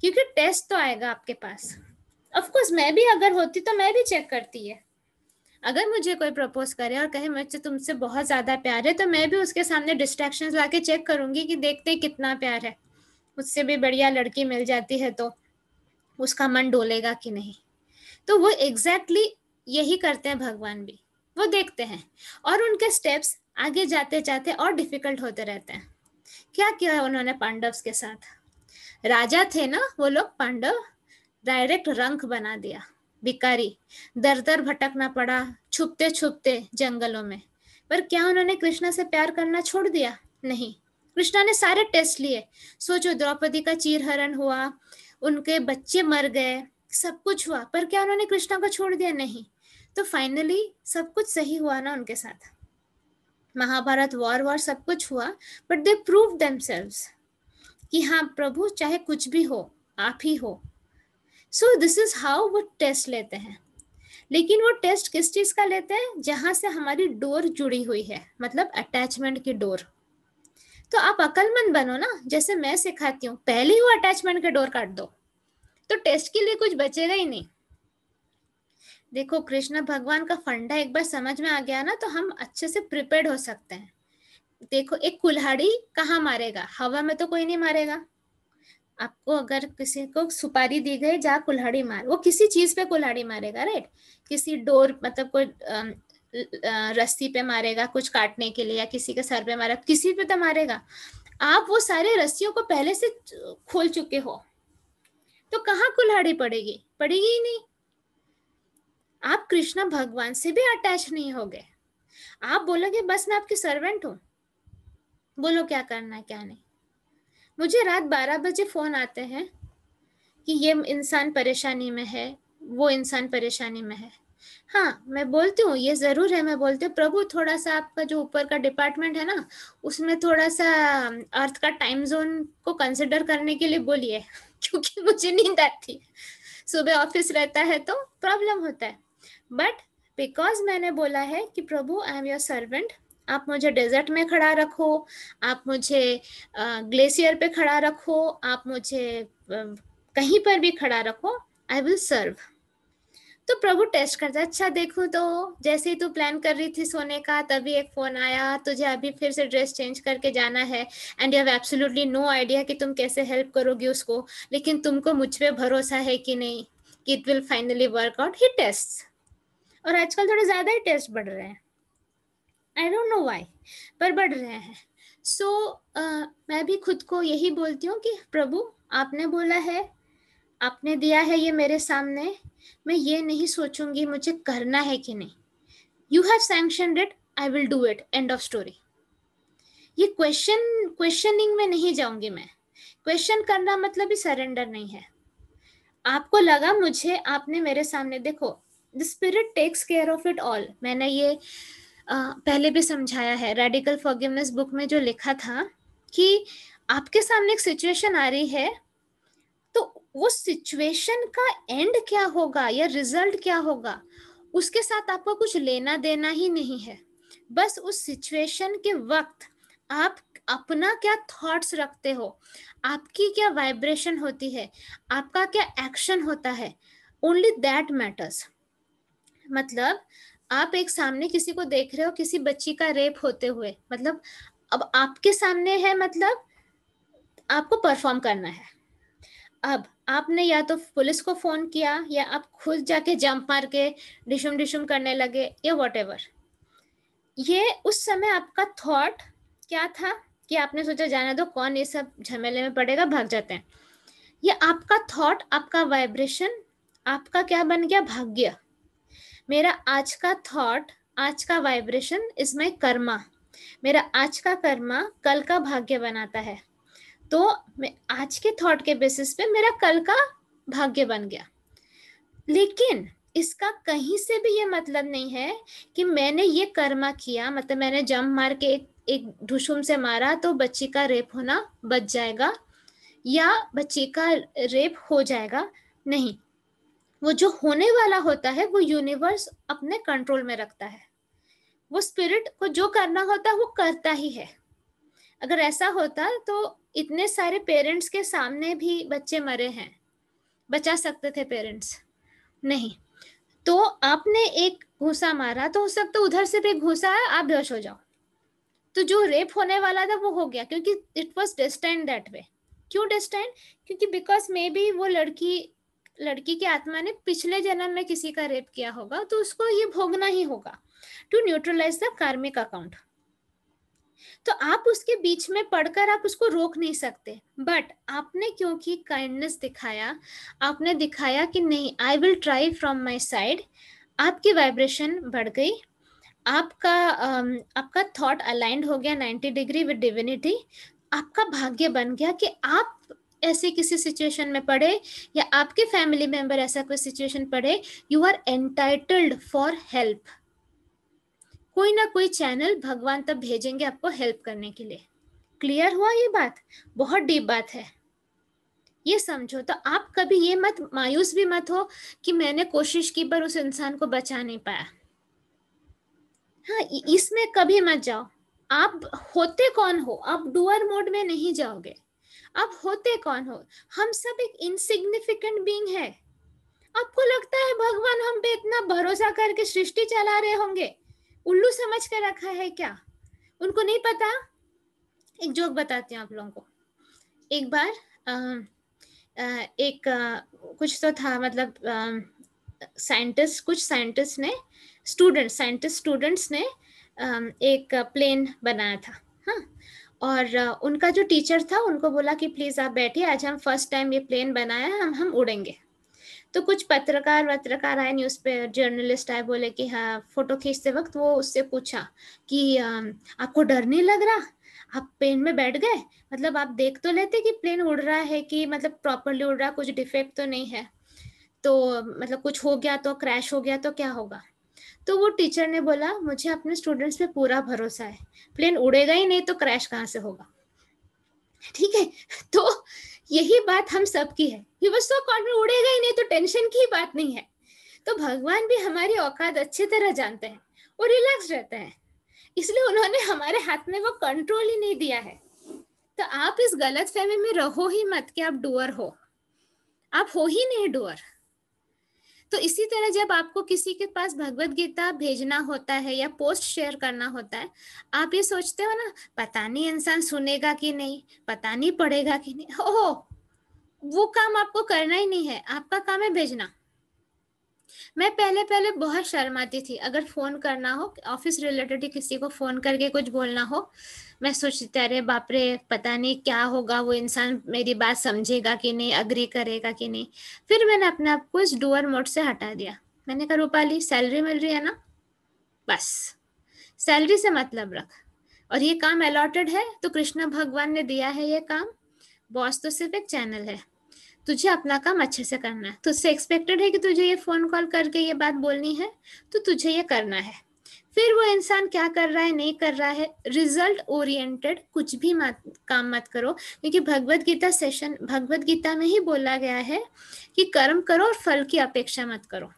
क्योंकि टेस्ट तो आएगा आपके पास ऑफकोर्स मैं भी अगर होती तो मैं भी चेक करती है अगर मुझे कोई प्रपोज करे और कहे मुझे तुमसे बहुत ज्यादा प्यार है तो मैं भी उसके सामने डिस्ट्रैक्शन ला के चेक करूंगी कि देखते कितना प्यार है मुझसे भी बढ़िया लड़की मिल जाती है तो उसका मन डोलेगा कि नहीं तो वो एग्जैक्टली exactly यही करते हैं भगवान भी वो देखते हैं और उनके स्टेप्स आगे जाते जाते और डिफिकल्ट होते रहते हैं क्या किया उन्होंने पांडव के साथ राजा थे ना वो लोग पांडव डायरेक्ट रंक बना दिया भिकारी दर दर भटकना पड़ा छुपते छुपते जंगलों में पर क्या उन्होंने कृष्णा से प्यार करना छोड़ दिया नहीं कृष्णा ने सारे टेस्ट लिए सोचो द्रौपदी का चीरहरण हुआ उनके बच्चे मर गए सब कुछ हुआ पर क्या उन्होंने कृष्णा को छोड़ दिया नहीं तो फाइनली सब कुछ सही हुआ ना उनके साथ महाभारत वॉर वॉर सब कुछ हुआ बट दे प्रूव देम कि हाँ प्रभु चाहे कुछ भी हो आप ही हो सो दिस इज हाउ वो टेस्ट लेते हैं लेकिन वो टेस्ट किस चीज का लेते हैं जहां से हमारी डोर जुड़ी हुई है मतलब अटैचमेंट की डोर तो आप अकलमंद बनो ना जैसे मैं सिखाती हूँ पहले ही वो अटैचमेंट के डोर काट दो तो टेस्ट के लिए कुछ बचेगा ही नहीं देखो कृष्ण भगवान का फंडा एक बार समझ में आ गया ना तो हम अच्छे से प्रिपेयर हो सकते हैं देखो एक कुल्हाड़ी कहाँ मारेगा हवा में तो कोई नहीं मारेगा आपको अगर किसी को सुपारी दी गई जा कुल्हाड़ी मार वो किसी चीज पे कुल्हाड़ी मारेगा राइट किसी डोर मतलब कोई रस्सी पे मारेगा कुछ काटने के लिए या किसी के सर पे मारेगा किसी पे तो मारेगा आप वो सारे रस्सियों को पहले से खोल चुके हो तो कहाँ कुल्हाड़ी पड़ेगी पड़ेगी ही नहीं आप कृष्ण भगवान से भी अटैच नहीं हो गए आप बोलोगे बस मैं आपकी सर्वेंट हूँ बोलो क्या करना क्या नहीं मुझे रात बारह बजे फोन आते हैं कि ये इंसान परेशानी में है वो इंसान परेशानी में है हाँ मैं बोलती हूँ ये जरूर है मैं बोलती हूँ प्रभु थोड़ा सा आपका जो ऊपर का डिपार्टमेंट है ना उसमें थोड़ा सा अर्थ का टाइम जोन को कंसिडर करने के लिए बोलिए क्योंकि मुझे नींद आती है सुबह ऑफिस रहता है तो प्रॉब्लम होता है बट बिकॉज मैंने बोला है कि प्रभु आई एम योर सर्वेंट आप मुझे डेजर्ट में खड़ा रखो आप मुझे ग्लेशियर पे खड़ा रखो आप मुझे कहीं पर भी खड़ा रखो आई विल सर्व तो प्रभु टेस्ट करता अच्छा देखो तो जैसे ही तू प्लान कर रही थी सोने का तभी एक फोन आया तुझे अभी फिर से ड्रेस चेंज करके जाना है and you have absolutely no idea कि तुम कैसे हेल्प करोगी उसको लेकिन तुमको मुझ पर भरोसा है कि नहीं कि it will finally work out he test और आजकल थोड़े ज़्यादा ही टेस्ट बढ़ रहे हैं आई डोंट नो वाई पर बढ़ रहे हैं सो so, uh, मैं भी खुद को यही बोलती हूँ कि प्रभु आपने बोला है आपने दिया है ये मेरे सामने मैं ये नहीं सोचूंगी मुझे करना है कि नहीं you have sanction it I will do it end of story ये क्वेश्चन क्वेश्चनिंग में नहीं जाऊंगी मैं क्वेश्चन करना मतलब ही सरेंडर नहीं है आपको लगा मुझे आपने मेरे सामने देखो the spirit takes care of it all मैंने ये आ, पहले भी समझाया है रेडिकल फॉरगिवनेस बुक में जो लिखा था कि आपके सामने एक सिचुएशन आ रही है वो सिचुएशन का एंड क्या होगा या रिजल्ट क्या होगा उसके साथ आपको कुछ लेना देना ही नहीं है बस उस सिचुएशन के वक्त आप अपना क्या थॉट्स रखते हो आपकी क्या वाइब्रेशन होती है आपका क्या एक्शन होता है ओनली दैट मैटर्स मतलब आप एक सामने किसी को देख रहे हो किसी बच्ची का रेप होते हुए मतलब अब आपके सामने है मतलब आपको परफॉर्म करना है अब आपने या तो पुलिस को फोन किया या आप खुद जाके जंप मार के डिशुम डिशुम करने लगे या वॉट ये उस समय आपका थॉट क्या था कि आपने सोचा जाने दो कौन ये सब झमेले में पड़ेगा भाग जाते हैं ये आपका थॉट आपका वाइब्रेशन आपका क्या बन गया भाग्य मेरा आज का थॉट आज का वाइब्रेशन इज माई कर्मा मेरा आज का कर्मा कल का भाग्य बनाता है तो मैं आज के थॉट के बेसिस पे मेरा कल का भाग्य बन गया लेकिन इसका कहीं से भी ये मतलब नहीं है कि मैंने ये कर्मा किया मतलब मैंने जम मार के एक एक ढुसुम से मारा तो बच्ची का रेप होना बच जाएगा या बच्ची का रेप हो जाएगा नहीं वो जो होने वाला होता है वो यूनिवर्स अपने कंट्रोल में रखता है वो स्पिरिट को जो करना होता है वो करता ही है अगर ऐसा होता तो इतने सारे पेरेंट्स के सामने भी बच्चे मरे हैं बचा सकते थे पेरेंट्स नहीं तो आपने एक घूसा मारा तो हो तो सकता उधर से भी घूसा है आप बेहोश हो जाओ तो जो रेप होने वाला था वो हो गया क्योंकि it was destine that way क्यों डेस्टाइन क्योंकि बिकॉज मे बी वो लड़की लड़की की आत्मा ने पिछले जन्म में किसी का रेप किया होगा तो उसको ये भोगना ही होगा to neutralise the karmic account तो आप उसके बीच में पढ़कर आप उसको रोक नहीं सकते बट आपने क्योंकि काइंडनेस दिखाया आपने दिखाया कि नहीं I will try from my side आपकी वाइब्रेशन बढ़ गई आपका आपका थॉट अलाइंड हो गया 90 डिग्री विद डिविनिटी आपका भाग्य बन गया कि आप ऐसे किसी सिचुएशन में पड़े या आपके फैमिली मेंबर ऐसा कोई सिचुएशन पड़े you are entitled for help कोई ना कोई चैनल भगवान तब भेजेंगे आपको हेल्प करने के लिए क्लियर हुआ ये बात बहुत डीप बात है ये समझो तो आप कभी ये मत मायूस भी मत हो कि मैंने कोशिश की पर उस इंसान को बचा नहीं पाया हाँ इसमें कभी मत जाओ आप होते कौन हो आप डुअर मोड में नहीं जाओगे आप होते कौन हो हम सब एक इनसिग्निफिकेंट बींग है आपको लगता है भगवान हम पे इतना भरोसा करके सृष्टि चला रहे होंगे उल्लू समझ कर रखा है क्या उनको नहीं पता एक जोक बताती हूँ आप लोगों को एक बार आ, आ, एक आ, कुछ तो था मतलब साइंटिस्ट कुछ साइंटिस्ट ने स्टूडेंट साइंटिस्ट स्टूडेंट्स ने एक प्लेन बनाया था हाँ और उनका जो टीचर था उनको बोला कि प्लीज़ आप बैठिए आज हम फर्स्ट टाइम ये प्लेन बनाया हम हम उड़ेंगे तो कुछ पत्रकार वत्रकार आए न्यूज पे जर्नलिस्ट आए बोले कि हाँ फोटो खींचते वक्त वो उससे पूछा कि आपको डर नहीं लग रहा आप प्लेन में बैठ गए मतलब आप देख तो लेते कि प्लेन उड़ रहा है कि मतलब प्रॉपरली उड़ रहा कुछ डिफेक्ट तो नहीं है तो मतलब कुछ हो गया तो क्रैश हो गया तो क्या होगा तो वो टीचर ने बोला मुझे अपने स्टूडेंट्स पे पूरा भरोसा है प्लेन उड़ेगा ही नहीं तो क्रैश कहाँ से होगा ठीक है तो यही बात हम सब की है ही वॉज सो कॉन्फिडेंट उड़ेगा ही नहीं तो टेंशन की बात नहीं है तो भगवान भी हमारी औकात अच्छी तरह जानते हैं वो रिलैक्स रहते हैं इसलिए उन्होंने हमारे हाथ में वो कंट्रोल ही नहीं दिया है तो आप इस गलत फहमी में रहो ही मत कि आप डुअर हो आप हो ही नहीं डुअर तो इसी तरह जब आपको किसी के पास भगवत गीता भेजना होता है या पोस्ट शेयर करना होता है आप ये सोचते हो ना पता नहीं इंसान सुनेगा कि नहीं पता नहीं पढ़ेगा कि नहीं ओह वो काम आपको करना ही नहीं है आपका काम है भेजना मैं पहले पहले बहुत शर्माती थी अगर फोन करना हो ऑफिस रिलेटेड ही किसी को फोन करके कुछ बोलना हो मैं सोचती अरे बाप रे पता नहीं क्या होगा वो इंसान मेरी बात समझेगा कि नहीं अग्री करेगा कि नहीं फिर मैंने अपने आप को इस डुअर मोड से हटा दिया मैंने कहा रूपाली सैलरी मिल रही है ना बस सैलरी से मतलब रख और ये काम अलॉटेड है तो कृष्ण भगवान ने दिया है ये काम बॉस तो सिर्फ एक चैनल है तुझे अपना काम अच्छे से करना है तुझसे एक्सपेक्टेड है कि तुझे ये फ़ोन कॉल करके ये बात बोलनी है तो तुझे ये करना है फिर वो इंसान क्या कर रहा है नहीं कर रहा है रिजल्ट ओरिएंटेड कुछ भी मत काम मत करो क्योंकि भगवत गीता सेशन भगवत गीता में ही बोला गया है कि कर्म करो और फल की अपेक्षा मत करो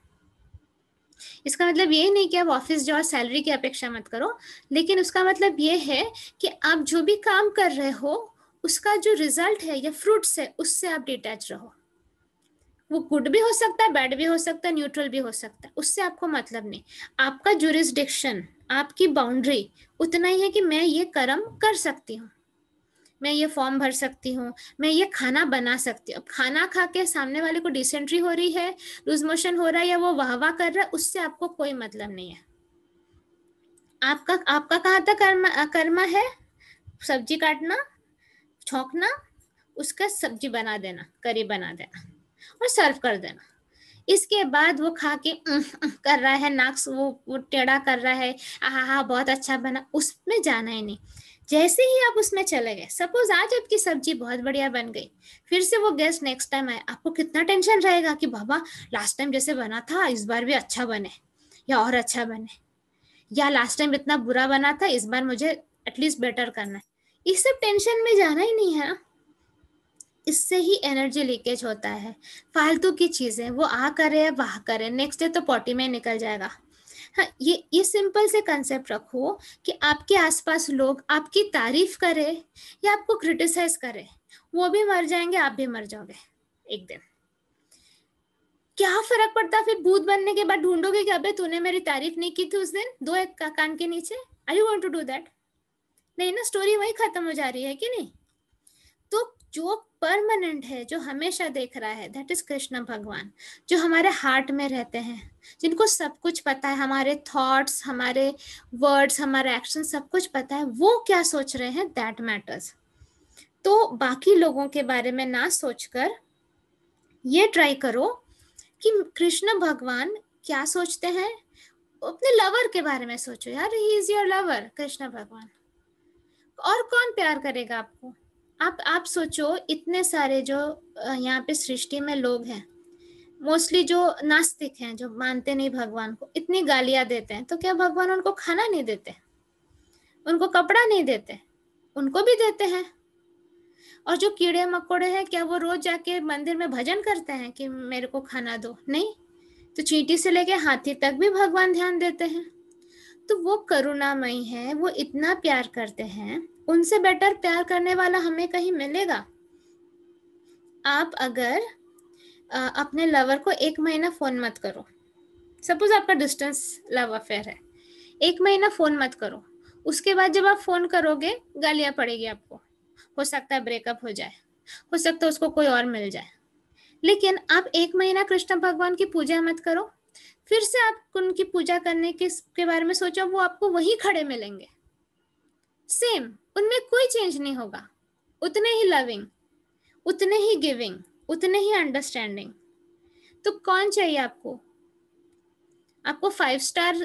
इसका मतलब ये नहीं कि आप ऑफिस जाओ सैलरी की अपेक्षा मत करो लेकिन उसका मतलब ये है कि आप जो भी काम कर रहे हो उसका जो रिजल्ट है या फ्रूट्स है उससे आप डिटैच रहो वो गुड भी हो सकता है बैड भी हो सकता है न्यूट्रल भी हो सकता है उससे आपको मतलब नहीं आपका जुरिस्डिक्शन आपकी बाउंड्री उतना ही है कि मैं ये कर्म कर सकती हूँ मैं ये फॉर्म भर सकती हूँ मैं ये खाना बना सकती हूँ खाना खा के सामने वाले को डिसेंट्री हो रही है लूज मोशन हो रहा है या वो वाह वाह कर रहा है उससे आपको कोई मतलब नहीं है आपका आपका कहाँ तक कर्म कर्म है सब्जी काटना छोंकना उसका सब्जी बना देना करी बना देना और सर्व कर देना इसके बाद वो खा के कर रहा है नाक वो, वो टेढ़ा कर रहा है आहा हा बहुत अच्छा बना उसमें जाना ही नहीं जैसे ही आप उसमें चले गए सपोज आज आपकी सब्जी बहुत बढ़िया बन गई फिर से वो गेस्ट नेक्स्ट टाइम आए आपको कितना टेंशन रहेगा कि बाबा लास्ट टाइम जैसे बना था इस बार भी अच्छा बने या और अच्छा बने या लास्ट टाइम इतना बुरा बना था इस बार मुझे एटलीस्ट बेटर करना है इस सब टेंशन में जाना ही नहीं है इससे ही एनर्जी लीकेज होता है फालतू की चीज़ें वो आ करे या वाह करे नेक्स्ट डे तो पॉटी में निकल जाएगा हाँ ये ये सिंपल से कंसेप्ट रखो कि आपके आसपास लोग आपकी तारीफ करें या आपको क्रिटिसाइज करें वो भी मर जाएंगे आप भी मर जाओगे एक दिन क्या फर्क पड़ता फिर भूत बनने के बाद ढूंढोगे कि अबे तूने मेरी तारीफ नहीं की थी उस दिन दो एक कान के नीचे I you want to do that नहीं ना स्टोरी वही खत्म हो जा रही है कि नहीं तो जो परमानेंट है जो हमेशा देख रहा है दैट इज कृष्ण भगवान जो हमारे हार्ट में रहते हैं जिनको सब कुछ पता है हमारे थॉट्स हमारे वर्ड्स हमारे एक्शन सब कुछ पता है वो क्या सोच रहे हैं दैट मैटर्स तो बाकी लोगों के बारे में ना सोचकर ये ट्राई करो कि कृष्ण भगवान क्या सोचते हैं अपने लवर के बारे में सोचो यार he is your lover Krishna भगवान और कौन प्यार करेगा आपको आप आप सोचो इतने सारे जो यहाँ पे सृष्टि में लोग हैं मोस्टली जो नास्तिक हैं जो मानते नहीं भगवान को इतनी गालियां देते हैं तो क्या भगवान उनको खाना नहीं देते उनको कपड़ा नहीं देते उनको भी देते हैं और जो कीड़े मकोड़े हैं क्या वो रोज जाके मंदिर में भजन करते हैं कि मेरे को खाना दो नहीं तो चींटी से लेके हाथी तक भी भगवान ध्यान देते हैं तो वो करुणामयी है वो इतना प्यार करते हैं उनसे बेटर प्यार करने वाला हमें कहीं मिलेगा आप अगर आ, अपने लवर को एक महीना फोन मत करो सपोज आपका डिस्टेंस लव अफेयर है एक महीना फोन मत करो उसके बाद जब आप फोन करोगे गालियां पड़ेगी आपको हो सकता है ब्रेकअप हो जाए हो सकता है उसको कोई और मिल जाए लेकिन आप एक महीना कृष्ण भगवान की पूजा मत करो फिर से आप उनकी पूजा करने के, के बारे में सोचो वो आपको वही खड़े मिलेंगे सेम उनमें कोई चेंज नहीं होगा उतने ही लविंग उतने ही गिविंग उतने ही अंडरस्टैंडिंग तो कौन चाहिए आपको आपको फाइव स्टार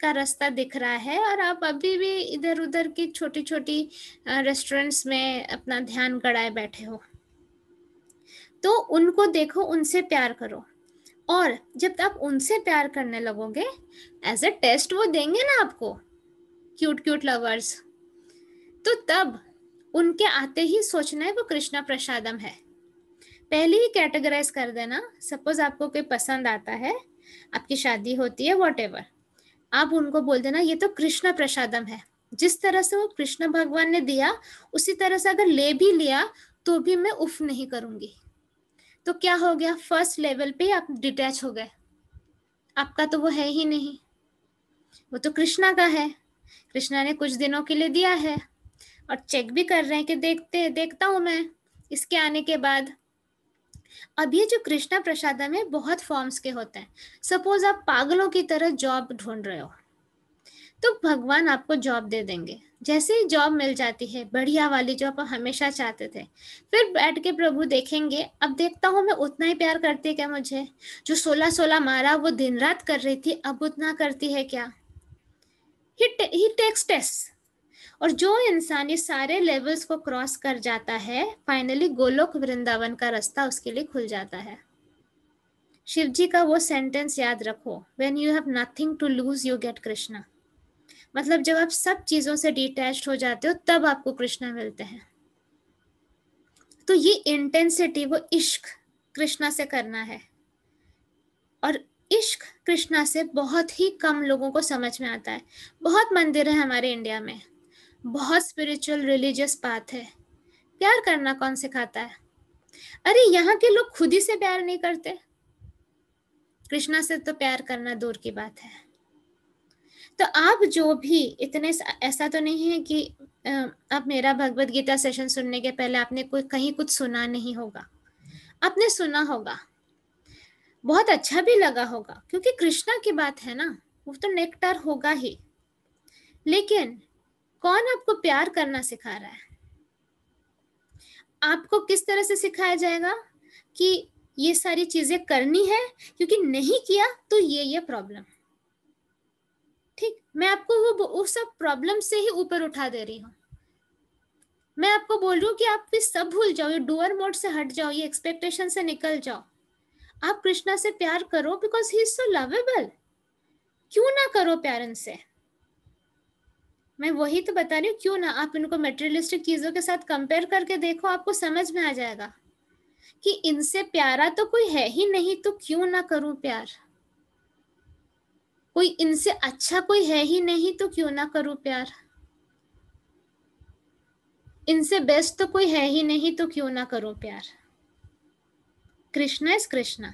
का रास्ता दिख रहा है और आप अभी भी इधर उधर की छोटी छोटी रेस्टोरेंट्स में अपना ध्यान गड़ाए बैठे हो तो उनको देखो उनसे प्यार करो और जब आप उनसे प्यार करने लगोगे एज अ टेस्ट वो देंगे ना आपको क्यूट क्यूट लवर्स तो तब उनके आते ही सोचना है वो कृष्णा प्रसादम है पहले ही कैटेगराइज कर देना सपोज आपको कोई पसंद आता है आपकी शादी होती है वॉट आप उनको बोल देना ये तो कृष्णा प्रसादम है जिस तरह से वो कृष्ण भगवान ने दिया उसी तरह से अगर ले भी लिया तो भी मैं उफ नहीं करूंगी तो क्या हो गया फर्स्ट लेवल पे आप डिटैच हो गए आपका तो वो है ही नहीं वो तो कृष्णा का है कृष्णा ने कुछ दिनों के लिए दिया है और चेक भी कर रहे हैं कि देखते देखता हूं मैं इसके आने के बाद अब ये जो कृष्णा प्रसादा में बहुत फॉर्म्स के होते हैं सपोज आप पागलों की तरह जॉब ढूंढ रहे हो तो भगवान आपको जॉब दे देंगे जैसे ही जॉब मिल जाती है बढ़िया वाली जॉब हम हमेशा चाहते थे फिर बैठ के प्रभु देखेंगे अब देखता हूँ मैं उतना ही प्यार करती है क्या मुझे जो सोलह सोलह मारा वो दिन रात कर रही थी अब उतना करती है क्या ही टेक्स टेस्ट और जो इंसान ये सारे लेवल्स को क्रॉस कर जाता है फाइनली गोलोक वृंदावन का रास्ता उसके लिए खुल जाता है शिव जी का वो सेंटेंस याद रखो when you have nothing to lose you get Krishna मतलब जब आप सब चीज़ों से डिटैच हो जाते हो तब आपको कृष्णा मिलते हैं तो ये इंटेंसिटी वो इश्क कृष्णा से करना है और इश्क कृष्णा से बहुत ही कम लोगों को समझ में आता है बहुत मंदिर है हमारे इंडिया में बहुत स्पिरिचुअल रिलीजियस बात है प्यार करना कौन सिखाता है अरे यहाँ के लोग खुद ही से प्यार नहीं करते कृष्णा से तो प्यार करना दूर की बात है तो आप जो भी इतने ऐसा तो नहीं है कि आप मेरा भगवत गीता सेशन सुनने के पहले आपने कोई कहीं कुछ सुना नहीं होगा आपने सुना होगा बहुत अच्छा भी लगा होगा क्योंकि कृष्णा की बात है ना वो तो नेक्टर होगा ही लेकिन कौन आपको प्यार करना सिखा रहा है आपको किस तरह से सिखाया जाएगा कि ये सारी चीजें करनी है क्योंकि नहीं किया तो ये ये प्रॉब्लम मैं आपको वो उस सब प्रॉब्लम से ही ऊपर उठा दे रही हूँ मैं आपको बोल रही हूँ कि आप भी सब भूल जाओ ये डूअर मोड से हट जाओ ये एक्सपेक्टेशन से निकल जाओ आप कृष्णा से प्यार करो because he is so lovable क्यों ना करो प्यार से मैं वही तो बता रही हूँ क्यों ना आप इनको मेटेरियलिस्टिक चीज़ों के साथ कंपेयर करके देखो आपको समझ में आ जाएगा कि इनसे प्यारा तो कोई है ही नहीं तो क्यों ना करूं प्यार कोई इनसे अच्छा कोई है ही नहीं तो क्यों ना करूं प्यार इनसे बेस्ट तो कोई है ही नहीं तो क्यों ना करूं प्यार कृष्णा इज कृष्णा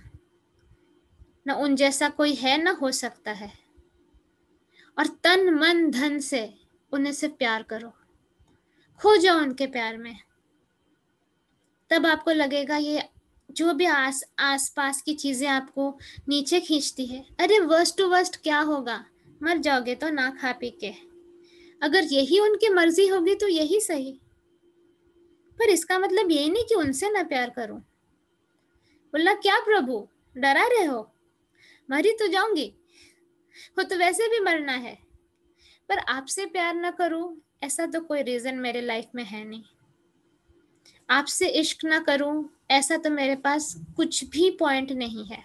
ना उन जैसा कोई है ना हो सकता है और तन मन धन से उन्हें से प्यार करो खो जाओ उनके प्यार में तब आपको लगेगा ये जो भी आस आस पास की चीज़ें आपको नीचे खींचती है अरे वर्स्ट टू वर्स्ट क्या होगा मर जाओगे तो ना खा पी के अगर यही उनकी मर्जी होगी तो यही सही पर इसका मतलब ये नहीं कि उनसे ना प्यार करूं बोला क्या प्रभु डरा रहे हो मरी तो जाऊंगी वो तो वैसे भी मरना है पर आपसे प्यार ना करूं ऐसा तो कोई रीजन मेरे लाइफ में है नहीं आपसे इश्क ना करूं ऐसा तो मेरे पास कुछ भी पॉइंट नहीं है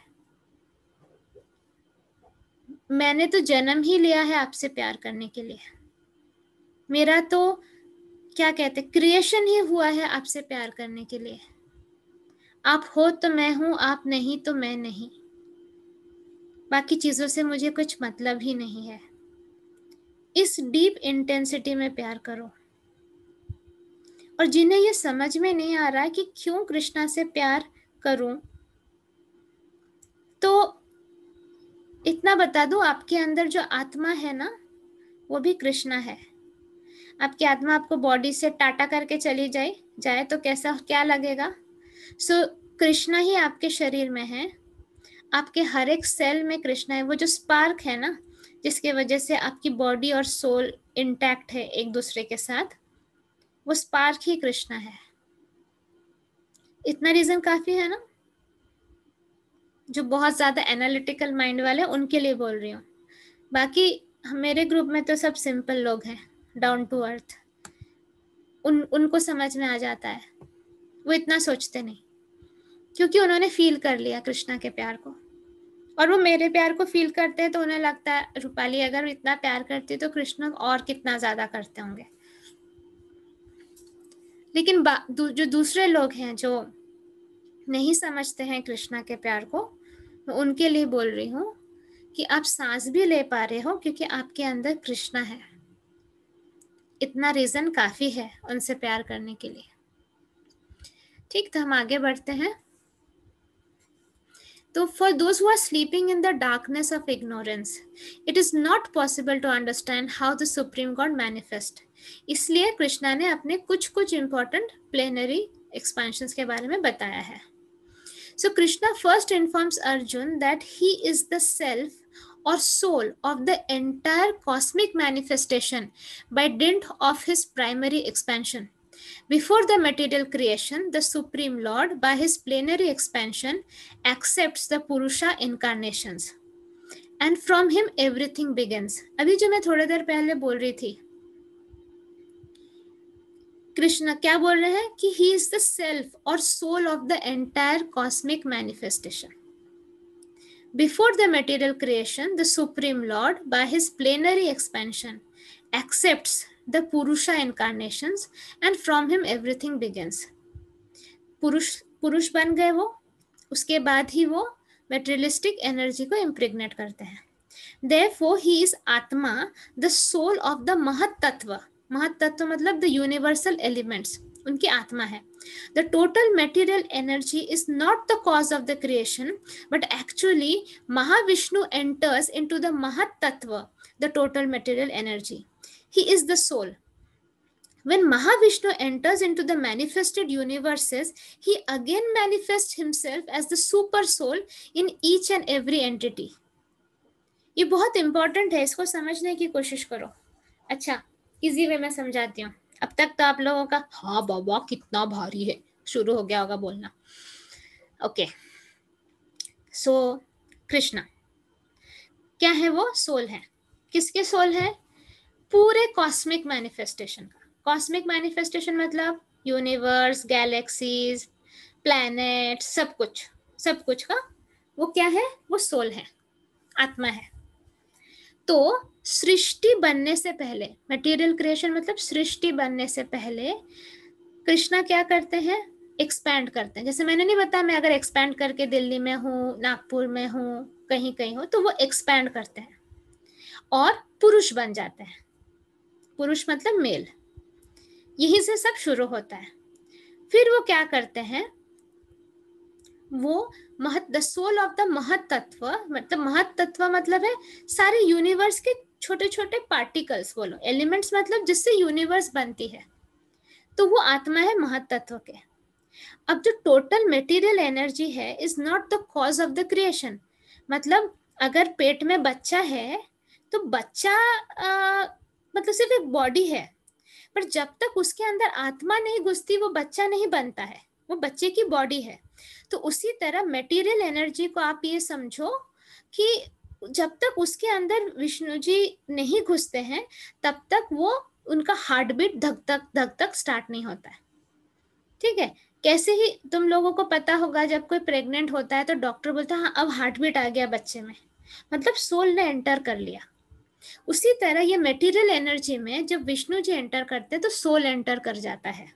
मैंने तो जन्म ही लिया है आपसे प्यार करने के लिए मेरा तो क्या कहते क्रिएशन ही हुआ है आपसे प्यार करने के लिए आप हो तो मैं हूं आप नहीं तो मैं नहीं बाकी चीज़ों से मुझे कुछ मतलब ही नहीं है इस डीप इंटेंसिटी में प्यार करो और जिन्हें ये समझ में नहीं आ रहा है कि क्यों कृष्णा से प्यार करूं तो इतना बता दूं आपके अंदर जो आत्मा है ना वो भी कृष्णा है आपकी आत्मा आपको बॉडी से टाटा करके चली जाए जाए तो कैसा क्या लगेगा सो so, कृष्णा ही आपके शरीर में है आपके हर एक सेल में कृष्णा है वो जो स्पार्क है ना जिसके वजह से आपकी बॉडी और सोल इंटैक्ट है एक दूसरे के साथ वो स्पार्क ही कृष्णा है इतना रीजन काफी है ना जो बहुत ज्यादा एनालिटिकल माइंड वाले उनके लिए बोल रही हूँ बाकी मेरे ग्रुप में तो सब सिंपल लोग हैं डाउन टू अर्थ उन उनको समझ में आ जाता है वो इतना सोचते नहीं क्योंकि उन्होंने फील कर लिया कृष्णा के प्यार को और वो मेरे प्यार को फील करते हैं तो उन्हें लगता है रूपाली अगर इतना प्यार करती तो कृष्णा और कितना ज़्यादा करते होंगे लेकिन जो दूसरे लोग हैं जो नहीं समझते हैं कृष्णा के प्यार को मैं उनके लिए बोल रही हूँ कि आप सांस भी ले पा रहे हो क्योंकि आपके अंदर कृष्णा है इतना रीजन काफी है उनसे प्यार करने के लिए ठीक तो हम आगे बढ़ते हैं तो for those who sleeping in the darkness of ignorance it is not possible to understand how the supreme God manifest इसलिए कृष्णा ने अपने कुछ कुछ इंपॉर्टेंट प्लेनरी एक्सपेंशन के बारे में बताया है so Krishna first informs Arjun that he is the self और soul of the entire cosmic manifestation by dint of his primary expansion before the material creation the supreme Lord by his plenary expansion accept the Purusha incarnation and from him everything begins अभी जो मैं थोड़ी देर पहले बोल रही थी कृष्ण क्या बोल रहे हैं कि ही इज द सेल्फ और soul of the entire cosmic manifestation before the material creation the supreme Lord by his plenary expansion accept the Purusha incarnation and from him everything begins पुरुष पुरुष बन गए वो उसके बाद ही वो मेटेरियलिस्टिक एनर्जी को इम्प्रेगनेट करते हैं therefore he is atma the soul of the mahat tattva महातत्व मतलब द यूनिवर्सल एलिमेंट्स उनकी आत्मा है the total material energy is not the cause of the creation but actually Mahavishnu enters into the mahatattva the total material energy he is the soul when mahavishnu enters into the manifested universes he again manifests himself as the super soul in each and every entity ये बहुत important है इसको समझने की कोशिश करो अच्छा easy way में समझाती हूँ अब तक तो आप लोगों का हाँ बाबा कितना भारी है शुरू हो गया होगा बोलना ओके सो कृष्णा क्या है वो सोल है किसके सोल है पूरे कॉस्मिक मैनिफेस्टेशन का कॉस्मिक मैनिफेस्टेशन मतलब यूनिवर्स गैलेक्सीज प्लैनेट सब कुछ सब कुछ का वो क्या है वो सोल है आत्मा है तो सृष्टि बनने से पहले मटेरियल क्रिएशन मतलब सृष्टि बनने से पहले कृष्णा क्या करते हैं एक्सपैंड करते हैं जैसे मैंने नहीं बताया मैं अगर एक्सपैंड करके दिल्ली में हूँ नागपुर में हूँ कहीं कहीं हो तो वो एक्सपैंड करते हैं और पुरुष बन जाते हैं पुरुष मतलब मेल यहीं से सब शुरू होता है फिर वो क्या करते हैं वो महत the soul of the mahat तत्व मतलब महत तत्व मतलब है सारे यूनिवर्स के छोटे छोटे पार्टिकल्स बोलो एलिमेंट्स मतलब जिससे यूनिवर्स बनती है तो वो आत्मा है महत्व के अब जो टोटल मेटीरियल एनर्जी है is not the cause of the creation मतलब अगर पेट में बच्चा है तो बच्चा आ, मतलब सिर्फ एक बॉडी है पर जब तक उसके अंदर आत्मा नहीं घुसती वो बच्चा नहीं बनता है वो बच्चे की बॉडी है तो उसी तरह मेटीरियल एनर्जी को आप ये समझो कि जब तक उसके अंदर विष्णु जी नहीं घुसते हैं तब तक वो उनका हार्ट बीट धक धक धक धक स्टार्ट नहीं होता है ठीक है कैसे ही तुम लोगों को पता होगा जब कोई प्रेग्नेंट होता है तो डॉक्टर बोलता है हाँ अब हार्ट बीट आ गया बच्चे में मतलब सोल ने एंटर कर लिया उसी तरह ये मेटीरियल एनर्जी में जब विष्णु जी एंटर करते हैं तो सोल एंटर कर जाता है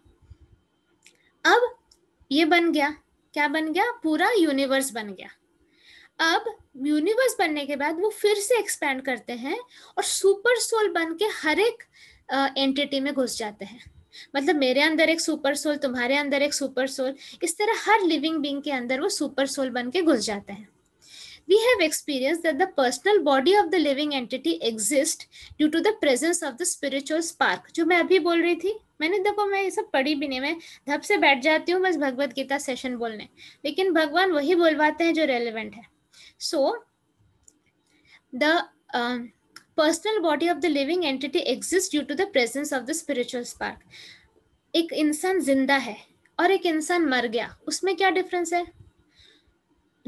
अब ये बन गया क्या बन गया पूरा यूनिवर्स बन गया अब यूनिवर्स बनने के बाद वो फिर से एक्सपेंड करते हैं और सुपर सोल बन के हर एक एंटिटी में घुस जाते हैं मतलब मेरे अंदर एक सुपर सोल तुम्हारे अंदर एक सुपर सोल इस तरह हर लिविंग बींग के अंदर वो सुपर सोल बन के घुस जाते हैं we have experienced that the personal body of the living entity exists due to the presence of the spiritual spark जो मैं अभी बोल रही थी मैंने देखो मैं ये सब पढ़ी भी नहीं मैं धप से बैठ जाती हूँ बस भगवत गीता सेशन बोलने लेकिन भगवान वही बोलवाते हैं जो रेलिवेंट है So the um, personal body of the living entity exist due to the presence of the spiritual spark एक इंसान जिंदा है और एक इंसान मर गया उसमें क्या डिफरेंस है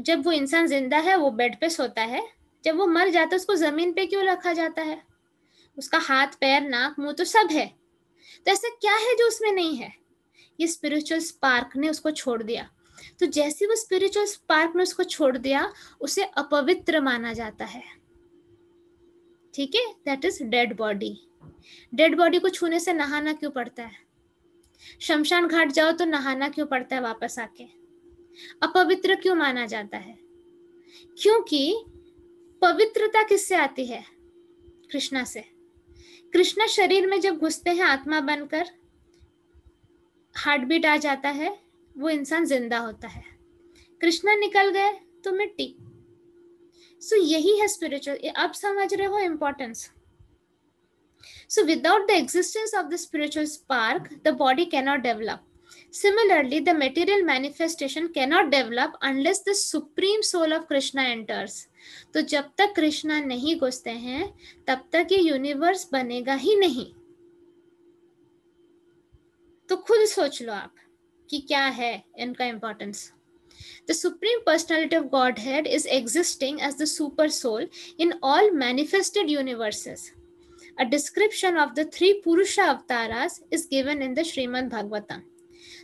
जब वो इंसान जिंदा है वो बेड पे सोता है जब वो मर जाता है उसको जमीन पे क्यों रखा जाता है उसका हाथ पैर नाक मुंह तो सब है तो ऐसा क्या है जो उसमें नहीं है ये स्पिरिचुअल स्पार्क ने उसको छोड़ दिया तो जैसे वो स्पिरिचुअल स्पार्क ने उसको छोड़ दिया उसे अपवित्र माना जाता है ठीक है that is dead body dead body को छूने से नहाना क्यों पड़ता है शमशान घाट जाओ तो नहाना क्यों पड़ता है वापस आके अपवित्र क्यों माना जाता है क्योंकि पवित्रता किससे आती है कृष्णा से कृष्णा शरीर में जब घुसते हैं आत्मा बनकर हार्ट बीट आ जाता है वो इंसान जिंदा होता है कृष्णा निकल गए तो मिट्टी सो यही है स्पिरिचुअल आप समझ रहे हो importance so without the existence of the spiritual spark the body cannot develop similarly the material manifestation cannot develop unless the supreme soul of Krishna enters तो जब तक कृष्णा नहीं घुसते हैं तब तक ये यूनिवर्स बनेगा ही नहीं तो खुद सोच लो आप कि क्या है इनका importance the supreme personality of Godhead is existing as the super soul in all manifested universes a description of the three Purusha avatars is given in the Srimad Bhagavatam.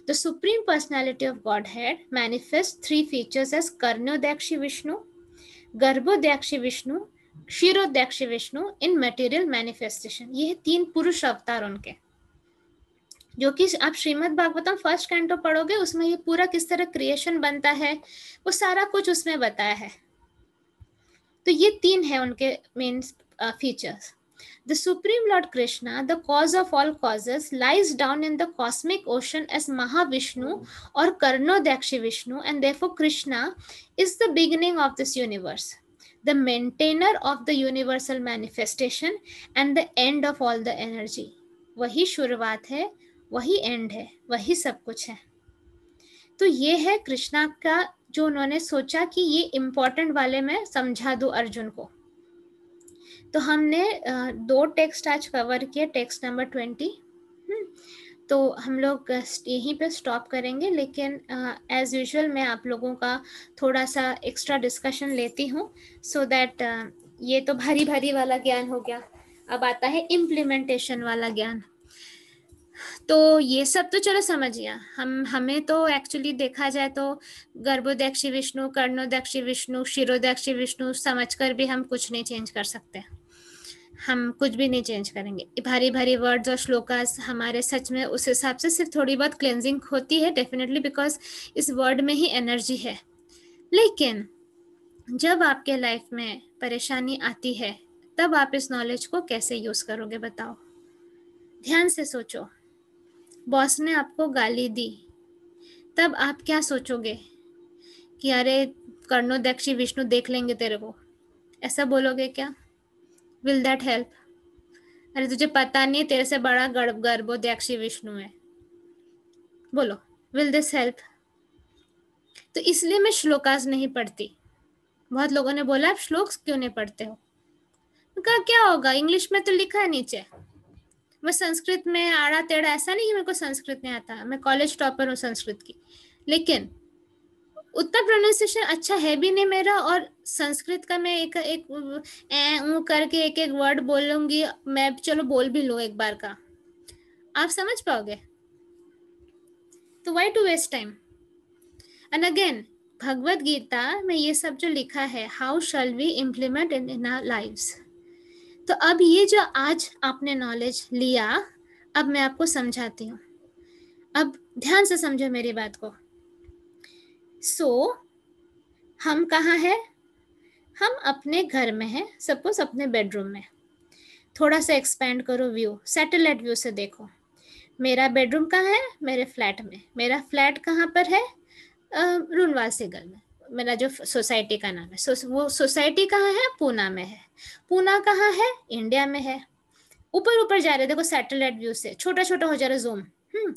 The Supreme Personality of Godhead manifests three features as Karnyodakshi Vishnu, Garbhodakshi Vishnu, Kshirodakshi Vishnu in material manifestation. ये तीन पुरुष अवतार उनके जो कि आप Shrimad Bhagavatam first canto पढ़ोगे उसमें ये पूरा किस तरह क्रिएशन बनता है वो सारा कुछ उसमें बताया है तो ये तीन है उनके main features the supreme Lord Krishna the cause of all causes lies down in the cosmic ocean as Mahavishnu और कर्णो कर्णोदक्ष Vishnu and therefore Krishna is the beginning of this universe the maintainer of the universal manifestation and the end of all the energy वही शुरुआत है वही and है वही सब कुछ है तो ये है कृष्णा का जो उन्होंने सोचा कि ये इम्पोर्टेंट वाले में समझा दू अर्जुन को तो हमने दो टेक्स्ट आज कवर किए टेक्स्ट नंबर ट्वेंटी तो हम लोग यहीं पे स्टॉप करेंगे लेकिन एज uh, यूजुअल मैं आप लोगों का थोड़ा सा एक्स्ट्रा डिस्कशन लेती हूँ सो दैट ये तो भारी भारी वाला ज्ञान हो गया अब आता है इम्प्लीमेंटेशन वाला ज्ञान तो ये सब तो चलो समझ गया हम हमें तो एक्चुअली देखा जाए तो गर्भोदक्ष विष्णु कर्णोदक्ष विष्णु शिरोदक्ष विष्णु समझ कर भी हम कुछ नहीं चेंज कर सकते हम कुछ भी नहीं चेंज करेंगे भारी भारी वर्ड्स और श्लोकास हमारे सच में उस हिसाब से सिर्फ थोड़ी बहुत क्लेंजिंग होती है डेफिनेटली बिकॉज इस वर्ड में ही एनर्जी है लेकिन जब आपके लाइफ में परेशानी आती है तब आप इस नॉलेज को कैसे यूज़ करोगे बताओ ध्यान से सोचो बॉस ने आपको गाली दी तब आप क्या सोचोगे कि अरे कर्णोदक्षी विष्णु देख लेंगे तेरे को ऐसा बोलोगे क्या विल दैट हेल्प अरे तुझे पता नहीं तेरे से बड़ा गर्भ दक्षी विष्णु है बोलो विल दिस हेल्प तो इसलिए मैं श्लोकास नहीं पढ़ती बहुत लोगों ने बोला आप श्लोक क्यों नहीं पढ़ते हो कहा क्या होगा इंग्लिश में तो लिखा है नीचे मैं संस्कृत में आड़ा टेढ़ा ऐसा नहीं कि मेरे को संस्कृत नहीं आता मैं कॉलेज टॉपर हूँ संस्कृत की लेकिन उतना प्रोनाउंसिएशन अच्छा है भी नहीं मेरा और संस्कृत का मैं एक एक ऊ करके एक एक वर्ड बोलूंगी मैं चलो बोल भी लू एक बार का आप समझ पाओगे तो why to waste time and again Bhagavad Gita में ये सब जो लिखा है how shall we implement in in our lives तो अब ये जो आज आपने नॉलेज लिया अब मैं आपको समझाती हूँ अब ध्यान से समझो मेरी बात को सो so, हम कहाँ हैं हम अपने घर में हैं सपोज अपने बेडरूम में थोड़ा सा एक्सपेंड करो व्यू सैटेलाइट व्यू से देखो मेरा बेडरूम कहाँ है मेरे फ्लैट में मेरा फ्लैट कहाँ पर है रूनवाल में मेरा जो सोसाइटी का नाम है सो, वो सोसाइटी कहाँ है पूना में है पूना कहाँ है इंडिया में है ऊपर ऊपर जा रहे देखो सैटेलाइट व्यू से छोटा छोटा हो जा रहा जूम हम्म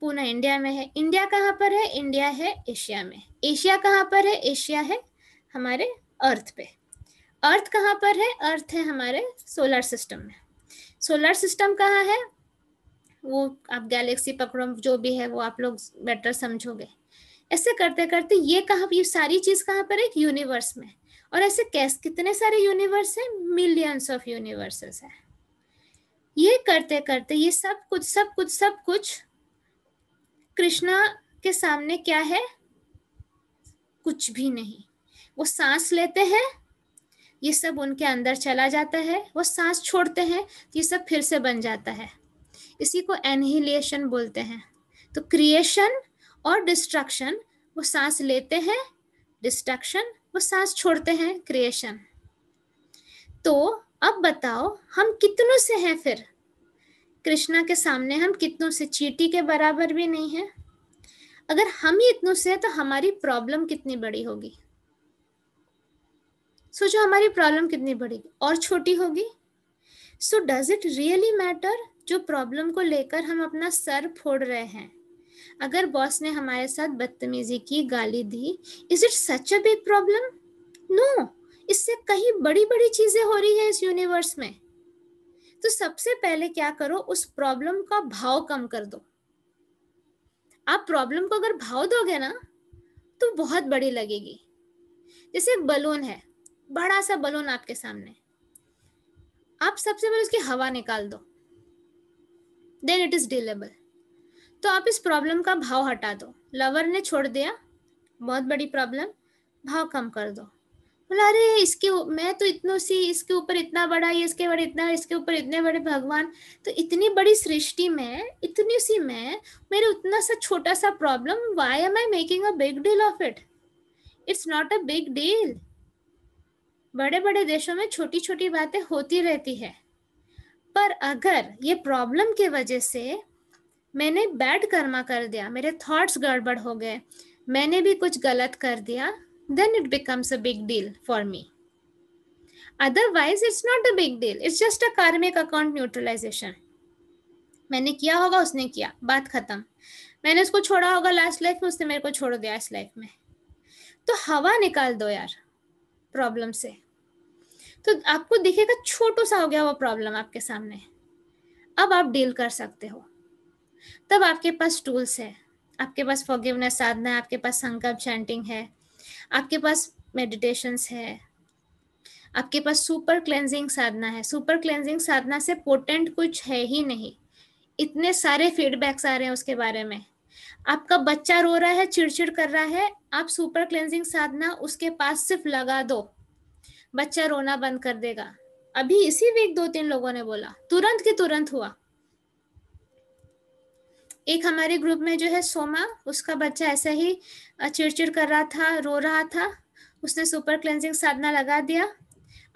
पूना इंडिया में है इंडिया कहाँ पर है इंडिया है एशिया में एशिया कहाँ पर है एशिया है हमारे अर्थ पे अर्थ कहाँ पर है अर्थ है हमारे सोलर सिस्टम में सोलर सिस्टम कहाँ है वो आप गैलेक्सी पकड़ो जो भी है वो आप लोग बेटर समझोगे ऐसे करते करते ये कहाँ ये सारी चीज कहाँ पर है यूनिवर्स में और ऐसे कैस कितने सारे यूनिवर्स हैं मिलियंस ऑफ यूनिवर्सेस हैं ये करते करते ये सब कुछ सब कुछ सब कुछ कृष्णा के सामने क्या है कुछ भी नहीं वो सांस लेते हैं ये सब उनके अंदर चला जाता है वो सांस छोड़ते हैं ये सब फिर से बन जाता है इसी को एनहिलेशन बोलते हैं तो क्रिएशन और डिस्ट्रक्शन वो सांस लेते हैं डिस्ट्रक्शन वो सांस छोड़ते हैं क्रिएशन तो अब बताओ हम कितनों से हैं फिर कृष्णा के सामने हम कितनों से चीटी के बराबर भी नहीं है अगर हम ही इतनों से हैं तो हमारी प्रॉब्लम कितनी बड़ी होगी सोचो हमारी प्रॉब्लम कितनी बड़ी और छोटी होगी so does it really matter जो प्रॉब्लम को लेकर हम अपना सर फोड़ रहे हैं अगर बॉस ने हमारे साथ बदतमीजी की गाली दी is it such a big problem no इससे कहीं बड़ी बड़ी चीजें हो रही है इस यूनिवर्स में तो सबसे पहले क्या करो उस प्रॉब्लम का भाव कम कर दो आप प्रॉब्लम को अगर भाव दोगे ना तो बहुत बड़ी लगेगी जैसे एक बलून है बड़ा सा बलून आपके सामने आप सबसे पहले उसकी हवा निकाल दो देन इट इज डीलेबल तो आप इस प्रॉब्लम का भाव हटा दो लवर ने छोड़ दिया बहुत बड़ी प्रॉब्लम भाव कम कर दो बोला अरे इसके मैं तो इतनो सी इसके ऊपर इतना बड़ा ये इसके बड़े इतना इसके ऊपर इतने बड़े भगवान तो इतनी बड़ी सृष्टि में इतनी सी मैं मेरे उतना सा छोटा सा problem why am I making a big deal of it it's not a big deal बड़े बड़े देशों में छोटी छोटी बातें होती रहती है पर अगर ये प्रॉब्लम के वजह से मैंने बैड कर्मा कर दिया मेरे थॉट्स गड़बड़ हो गए मैंने भी कुछ गलत कर दिया then it becomes a big deal for me otherwise it's not a big deal it's just a karmic account neutralisation मैंने किया होगा उसने किया बात खत्म मैंने उसको छोड़ा होगा लास्ट लाइफ में उसने मेरे को छोड़ दिया इस लाइफ में तो हवा निकाल दो यार प्रॉब्लम से तो आपको दिखेगा छोटू सा हो गया वो प्रॉब्लम आपके सामने अब आप डील कर सकते हो तब आपके पास टूल्स है आपके पास फॉगिवनेस साधना है आपके पास संकल्प चैंटिंग है आपके पास मेडिटेशंस है आपके पास सुपर क्लेंजिंग साधना है सुपर क्लेंजिंग साधना से पोटेंट कुछ है ही नहीं इतने सारे फीडबैक्स आ रहे हैं उसके बारे में आपका बच्चा रो रहा है चिड़चिड़ कर रहा है आप सुपर क्लेंजिंग साधना उसके पास सिर्फ लगा दो बच्चा रोना बंद कर देगा अभी इसी वीक दो तीन लोगों ने बोला तुरंत के तुरंत हुआ एक हमारे ग्रुप में जो है सोमा उसका बच्चा ऐसा ही चिड़चिड़ कर रहा था रो रहा था उसने सुपर क्लेंजिंग साधना लगा दिया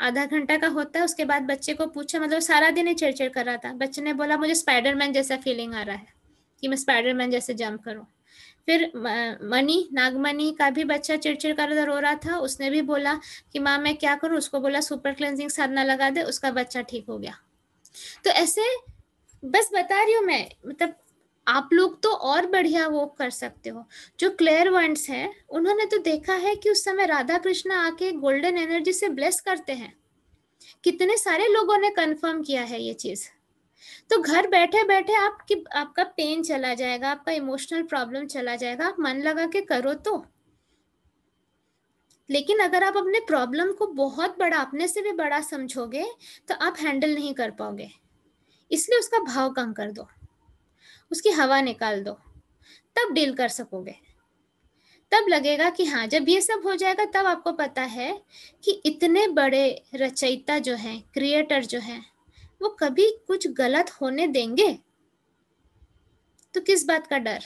आधा घंटा का होता है उसके बाद बच्चे को पूछा मतलब सारा दिन ही चिड़चिड़ कर रहा था बच्चे ने बोला मुझे स्पाइडरमैन जैसा फीलिंग आ रहा है कि मैं स्पाइडरमैन जैसे जंप करूँ फिर मनी नागमनी का भी बच्चा चिड़चिड़ कर रो रहा था उसने भी बोला कि माँ मैं क्या करूँ उसको बोला सुपर क्लेंजिंग साधना लगा दे उसका बच्चा ठीक हो गया तो ऐसे बस बता रही हूँ मैं मतलब आप लोग तो और बढ़िया वो कर सकते हो जो क्लेयर वंट्स हैं उन्होंने तो देखा है कि उस समय राधा कृष्ण आके गोल्डन एनर्जी से ब्लेस करते हैं कितने सारे लोगों ने कंफर्म किया है ये चीज तो घर बैठे बैठे आपकी आपका पेन चला जाएगा आपका इमोशनल प्रॉब्लम चला जाएगा आप मन लगा के करो तो लेकिन अगर आप अपने प्रॉब्लम को बहुत बड़ा अपने से भी बड़ा समझोगे तो आप हैंडल नहीं कर पाओगे इसलिए उसका भाव कम कर दो उसकी हवा निकाल दो तब डील कर सकोगे तब लगेगा कि हाँ जब ये सब हो जाएगा तब आपको पता है कि इतने बड़े रचयिता जो हैं क्रिएटर जो हैं वो कभी कुछ गलत होने देंगे तो किस बात का डर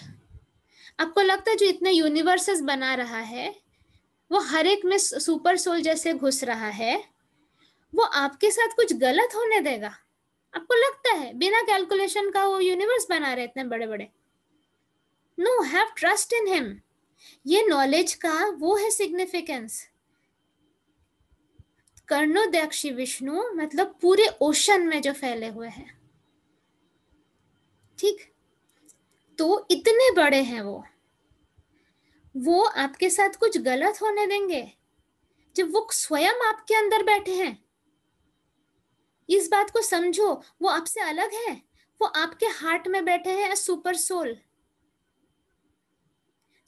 आपको लगता है जो इतने यूनिवर्सेस बना रहा है वो हर एक में सुपर सोल जैसे घुस रहा है वो आपके साथ कुछ गलत होने देगा आपको लगता है बिना कैलकुलेशन का वो यूनिवर्स बना रहे इतने बड़े बड़े no have trust in him ये नॉलेज का वो है सिग्निफिकेंस कर्णोदक्षी विष्णु मतलब पूरे ओशन में जो फैले हुए हैं ठीक तो इतने बड़े हैं वो वो आपके साथ कुछ गलत होने देंगे जब वो स्वयं आपके अंदर बैठे हैं इस बात को समझो वो आपसे अलग है वो आपके हार्ट में बैठे हैं एज सुपर सोल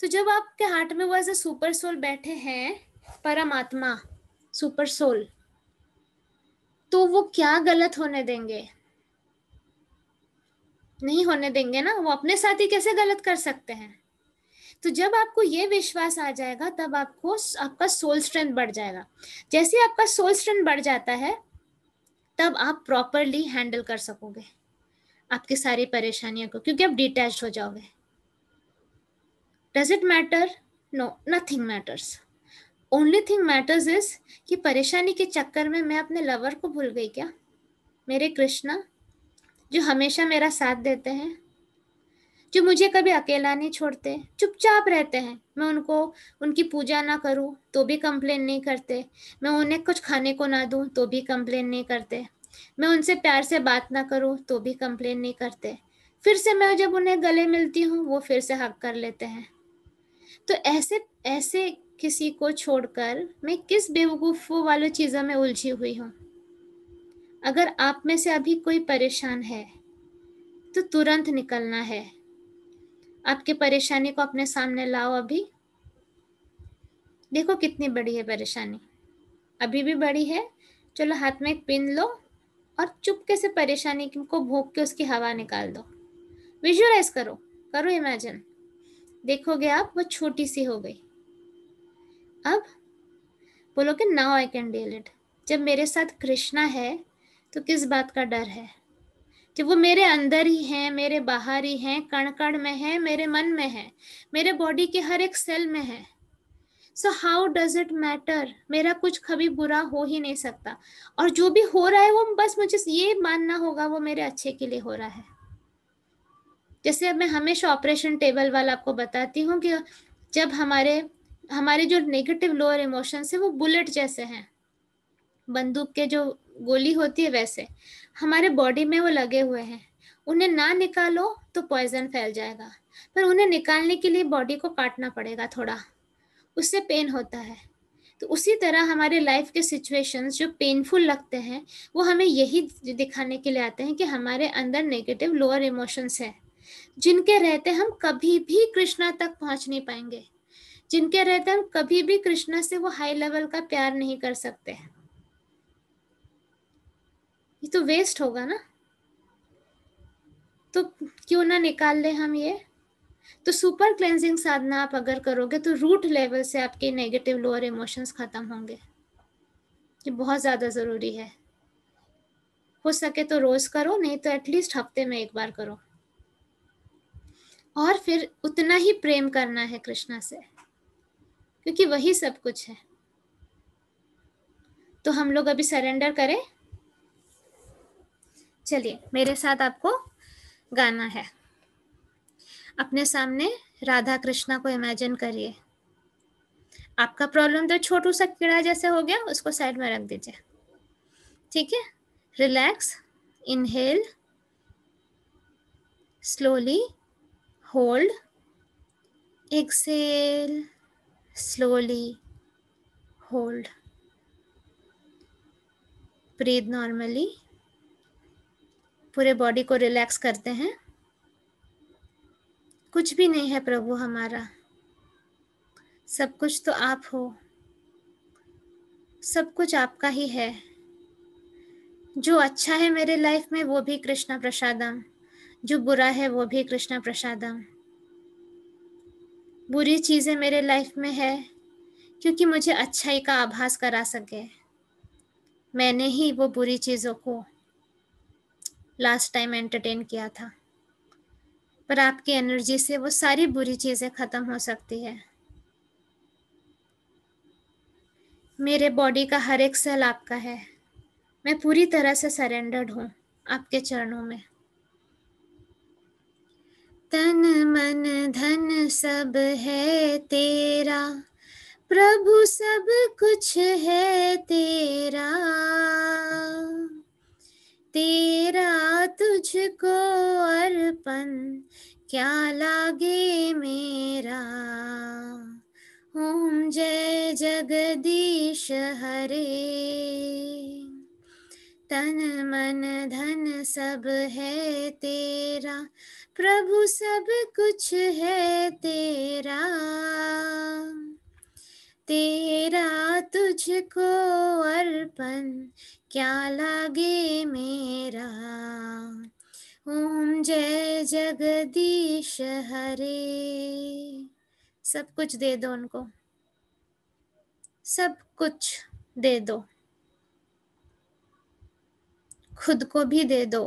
तो जब आपके हार्ट में वो एज ए सुपर सोल बैठे हैं परमात्मा सुपर सोल तो वो क्या गलत होने देंगे नहीं होने देंगे ना वो अपने साथ ही कैसे गलत कर सकते हैं तो जब आपको ये विश्वास आ जाएगा तब आपको आपका सोल स्ट्रेंथ बढ़ जाएगा जैसे आपका सोल स्ट्रेंथ बढ़ जाता है तब आप प्रॉपरली हैंडल कर सकोगे आपकी सारी परेशानियों को क्योंकि आप डिटैच हो जाओगे does it matter no nothing matters only thing matters is कि परेशानी के चक्कर में मैं अपने लवर को भूल गई क्या मेरे कृष्णा जो हमेशा मेरा साथ देते हैं जो मुझे कभी अकेला नहीं छोड़ते चुपचाप रहते हैं मैं उनको उनकी पूजा ना करूं तो भी कंप्लेन नहीं करते मैं उन्हें कुछ खाने को ना दूं तो भी कंप्लेन नहीं करते मैं उनसे प्यार से बात ना करूं तो भी कंप्लेन नहीं करते फिर से मैं जब उन्हें गले मिलती हूँ वो फिर से हक कर लेते हैं तो ऐसे ऐसे किसी को छोड़कर मैं किस बेवकूफ़ों वाली चीज़ों में उलझी हुई हूँ अगर आप में से अभी कोई परेशान है तो तुरंत निकलना है आपकी परेशानी को अपने सामने लाओ अभी देखो कितनी बड़ी है परेशानी अभी भी बड़ी है चलो हाथ में एक पिन लो और चुपके से परेशानी को भोग के उसकी हवा निकाल दो विजुअलाइज करो करो इमेजिन देखोगे आप वो छोटी सी हो गई अब बोलोगे now I can deal it जब मेरे साथ कृष्णा है तो किस बात का डर है कि वो मेरे अंदर ही हैं मेरे बाहर ही हैं कण कण में है मेरे मन में है मेरे बॉडी के हर एक सेल में है so how does it matter मेरा कुछ कभी बुरा हो ही नहीं सकता और जो भी हो रहा है वो बस मुझे ये मानना होगा वो मेरे अच्छे के लिए हो रहा है जैसे मैं हमेशा ऑपरेशन टेबल वाला आपको बताती हूँ कि जब हमारे हमारे जो नेगेटिव लोअर इमोशंस है वो बुलेट जैसे हैं बंदूक के जो गोली होती है वैसे हमारे बॉडी में वो लगे हुए हैं उन्हें ना निकालो तो पॉइजन फैल जाएगा पर उन्हें निकालने के लिए बॉडी को काटना पड़ेगा थोड़ा उससे पेन होता है तो उसी तरह हमारे लाइफ के सिचुएशंस जो पेनफुल लगते हैं वो हमें यही दिखाने के लिए आते हैं कि हमारे अंदर नेगेटिव लोअर इमोशंस है जिनके रहते हम कभी भी कृष्णा तक पहुंच नहीं पाएंगे जिनके रहते हम कभी भी कृष्णा से वो हाई लेवल का प्यार नहीं कर सकते हैं ये तो वेस्ट होगा ना तो क्यों ना निकाल ले हम ये तो सुपर क्लेंजिंग साधना आप अगर करोगे तो रूट लेवल से आपके नेगेटिव लोअर इमोशंस खत्म होंगे ये बहुत ज़्यादा ज़रूरी है हो सके तो रोज़ करो नहीं तो एटलीस्ट हफ्ते में एक बार करो और फिर उतना ही प्रेम करना है कृष्णा से क्योंकि वही सब कुछ है तो हम लोग अभी सरेंडर करें चलिए मेरे साथ आपको गाना है अपने सामने राधा कृष्णा को इमेजिन करिए आपका प्रॉब्लम तो छोटू सा कीड़ा जैसे हो गया उसको साइड में रख दीजिए ठीक है relax inhale slowly hold exhale slowly hold breathe normally पूरे बॉडी को रिलैक्स करते हैं कुछ भी नहीं है प्रभु हमारा सब कुछ तो आप हो सब कुछ आपका ही है जो अच्छा है मेरे लाइफ में वो भी कृष्णा प्रसादम जो बुरा है वो भी कृष्णा प्रसादम बुरी चीज़ें मेरे लाइफ में है क्योंकि मुझे अच्छाई का आभास करा सके मैंने ही वो बुरी चीज़ों को लास्ट टाइम एंटरटेन किया था पर आपकी एनर्जी से वो सारी बुरी चीज़ें ख़त्म हो सकती है मेरे बॉडी का हर एक सेल आपका है मैं पूरी तरह से सरेंडर्ड हूँ आपके चरणों में तन मन धन सब है तेरा प्रभु सब कुछ है तेरा तेरा तुझको अर्पण क्या लागे मेरा ओम जय जगदीश हरे तन मन धन सब है तेरा प्रभु सब कुछ है तेरा तेरा तुझको अर्पण क्या लागे मेरा ओम जय जगदीश हरे सब कुछ दे दो उनको सब कुछ दे दो खुद को भी दे दो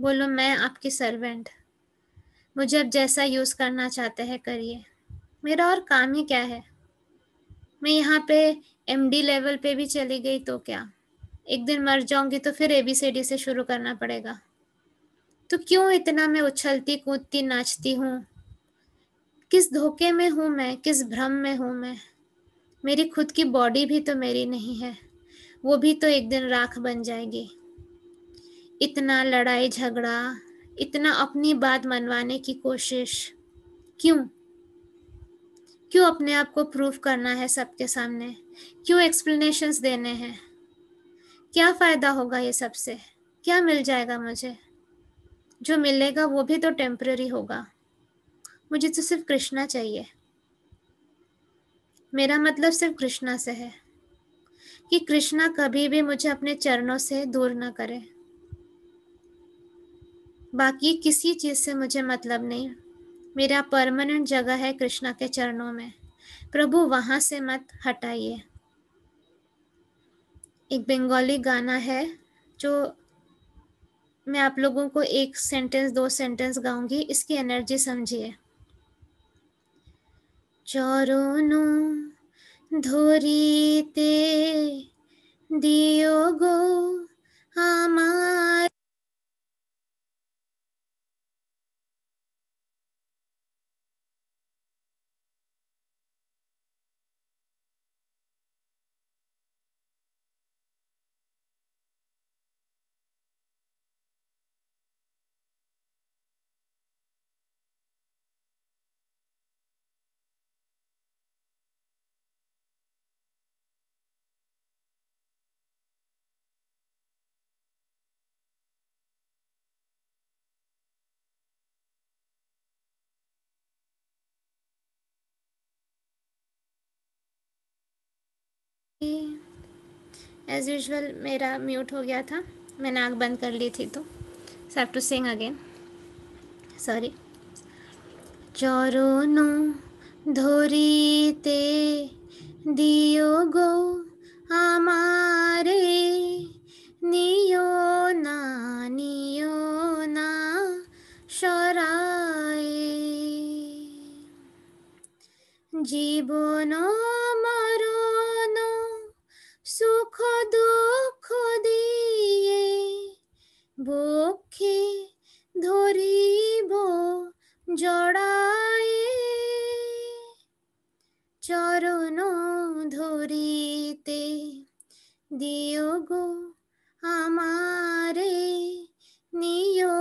बोलो मैं आपकी सर्वेंट मुझे अब जैसा यूज करना चाहते हैं करिए मेरा और काम ही क्या है मैं यहाँ पे एमडी लेवल पे भी चली गई तो क्या एक दिन मर जाऊंगी तो फिर एबीसीडी से शुरू करना पड़ेगा तो क्यों इतना मैं उछलती कूदती नाचती हूँ किस धोखे में हूँ मैं किस भ्रम में हूँ मैं मेरी खुद की बॉडी भी तो मेरी नहीं है वो भी तो एक दिन राख बन जाएगी इतना लड़ाई झगड़ा इतना अपनी बात मनवाने की कोशिश क्यों क्यों अपने आप को प्रूफ करना है सबके सामने क्यों एक्सप्लेनेशंस देने हैं क्या फ़ायदा होगा ये सबसे क्या मिल जाएगा मुझे जो मिलेगा वो भी तो टेम्प्ररी होगा मुझे तो सिर्फ कृष्णा चाहिए मेरा मतलब सिर्फ कृष्णा से है कि कृष्णा कभी भी मुझे अपने चरणों से दूर ना करे बाकी किसी चीज़ से मुझे मतलब नहीं मेरा परमानेंट जगह है कृष्णा के चरणों में प्रभु वहाँ से मत हटाइए एक बंगाली गाना है जो मैं आप लोगों को एक सेंटेंस दो सेंटेंस गाऊंगी इसकी एनर्जी समझिए चौरोनों धोरीते दियो गो एज़ यूजल मेरा म्यूट हो गया था मैंने आँख बंद कर ली थी तो safe to sing again sorry ते दियो दियोगो हमारे नियो ना नियो ना সরায় जीवनों বক্ষে ধরিব জড়ায়ে চরণ ধরিতে দিও আমারে নিও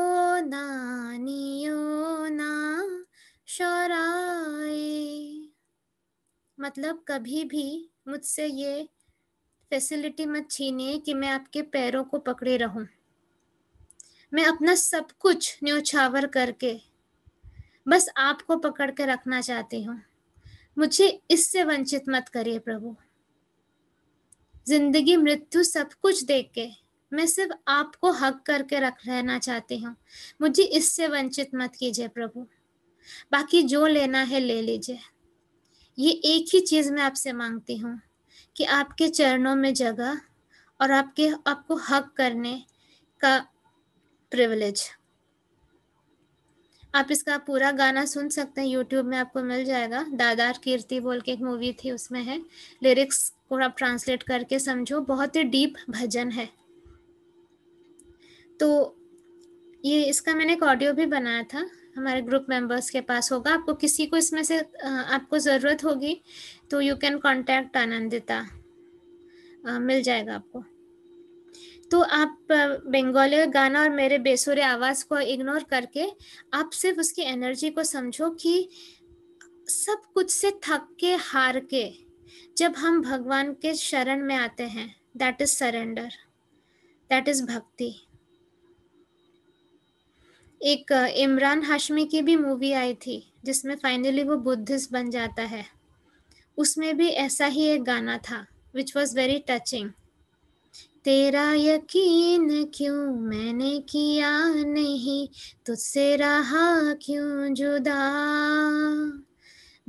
না নিও না সরায়ে मतलब कभी भी मुझसे ये फैसिलिटी मत छीनिए कि मैं आपके पैरों को पकड़े रहूं मैं अपना सब कुछ न्योछावर करके बस आपको पकड़ के रखना चाहती हूँ मुझे इससे वंचित मत करिए प्रभु जिंदगी मृत्यु सब कुछ देख के मैं सिर्फ आपको हक करके रख रहना चाहती हूँ मुझे इससे वंचित मत कीजिए प्रभु बाकी जो लेना है ले लीजिए ये एक ही चीज़ मैं आपसे मांगती हूँ कि आपके चरणों में जगह और आपके आपको हक करने का प्रिविलेज आप इसका पूरा गाना सुन सकते हैं यूट्यूब में आपको मिल जाएगा दादार कीर्ति बोल के एक मूवी थी उसमें है लिरिक्स को आप ट्रांसलेट करके समझो बहुत ही डीप भजन है तो ये इसका मैंने एक ऑडियो भी बनाया था हमारे ग्रुप मेंबर्स के पास होगा आपको किसी को इसमें से आपको ज़रूरत होगी तो यू कैन कॉन्टैक्ट आनंदिता मिल जाएगा आपको तो आप बंगाली गाना और मेरे बेसुरे आवाज़ को इग्नोर करके आप सिर्फ उसकी एनर्जी को समझो कि सब कुछ से थक के हार के जब हम भगवान के शरण में आते हैं that is surrender that is bhakti एक इमरान हाशमी की भी मूवी आई थी जिसमें फाइनली वो बुद्धिस्ट बन जाता है उसमें भी ऐसा ही एक गाना था विच वॉज वेरी टचिंग तेरा यकीन क्यों मैंने किया नहीं तुझसे रहा क्यों जुदा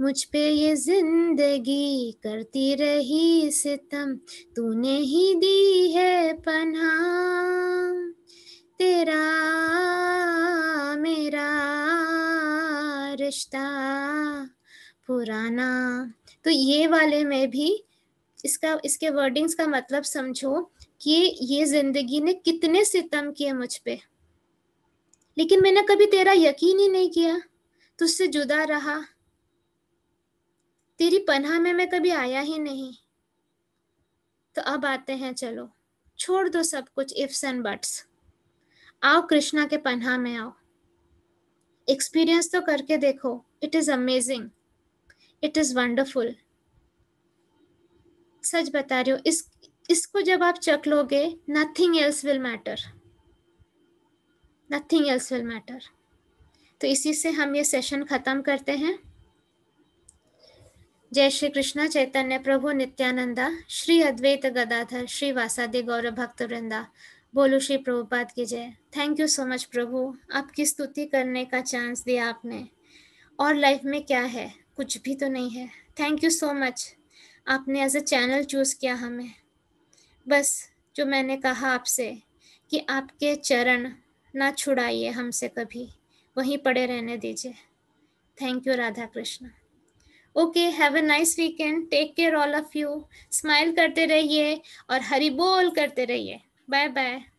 मुझ पे ये जिंदगी करती रही सितम तूने ही दी है पना तेरा मेरा रिश्ता पुराना तो ये वाले में भी इसका इसके वर्डिंग्स का मतलब समझो कि ये जिंदगी ने कितने सितम किए मुझ पे लेकिन मैंने कभी तेरा यकीन ही नहीं किया तुझसे जुदा रहा तेरी पनाह में मैं कभी आया ही नहीं तो अब आते हैं चलो छोड़ दो सब कुछ इफ्स एंड बट्स आओ कृष्णा के पनाह में आओ एक्सपीरियंस तो करके देखो it is amazing it is wonderful सच बता रही हो इस इसको जब आप चख लोगे nothing else will matter nothing else will matter तो इसी से हम ये सेशन ख़त्म करते हैं जय श्री कृष्ण चैतन्य प्रभु नित्यानंदा श्री अद्वैत गदाधर श्री वासादि गौरव भक्त वृंदा बोलो श्री प्रभुपाद की जय थैंक यू सो मच प्रभु आपकी स्तुति करने का चांस दिया आपने और लाइफ में क्या है कुछ भी तो नहीं है थैंक यू सो मच आपने एज अ चैनल चूज़ किया हमें बस जो मैंने कहा आपसे कि आपके चरण ना छुड़ाइए हमसे कभी वहीं पड़े रहने दीजिए thank you Radha Krishna okay have a nice weekend take care all of you smile करते रहिए और हरी बोल करते रहिए बाय बाय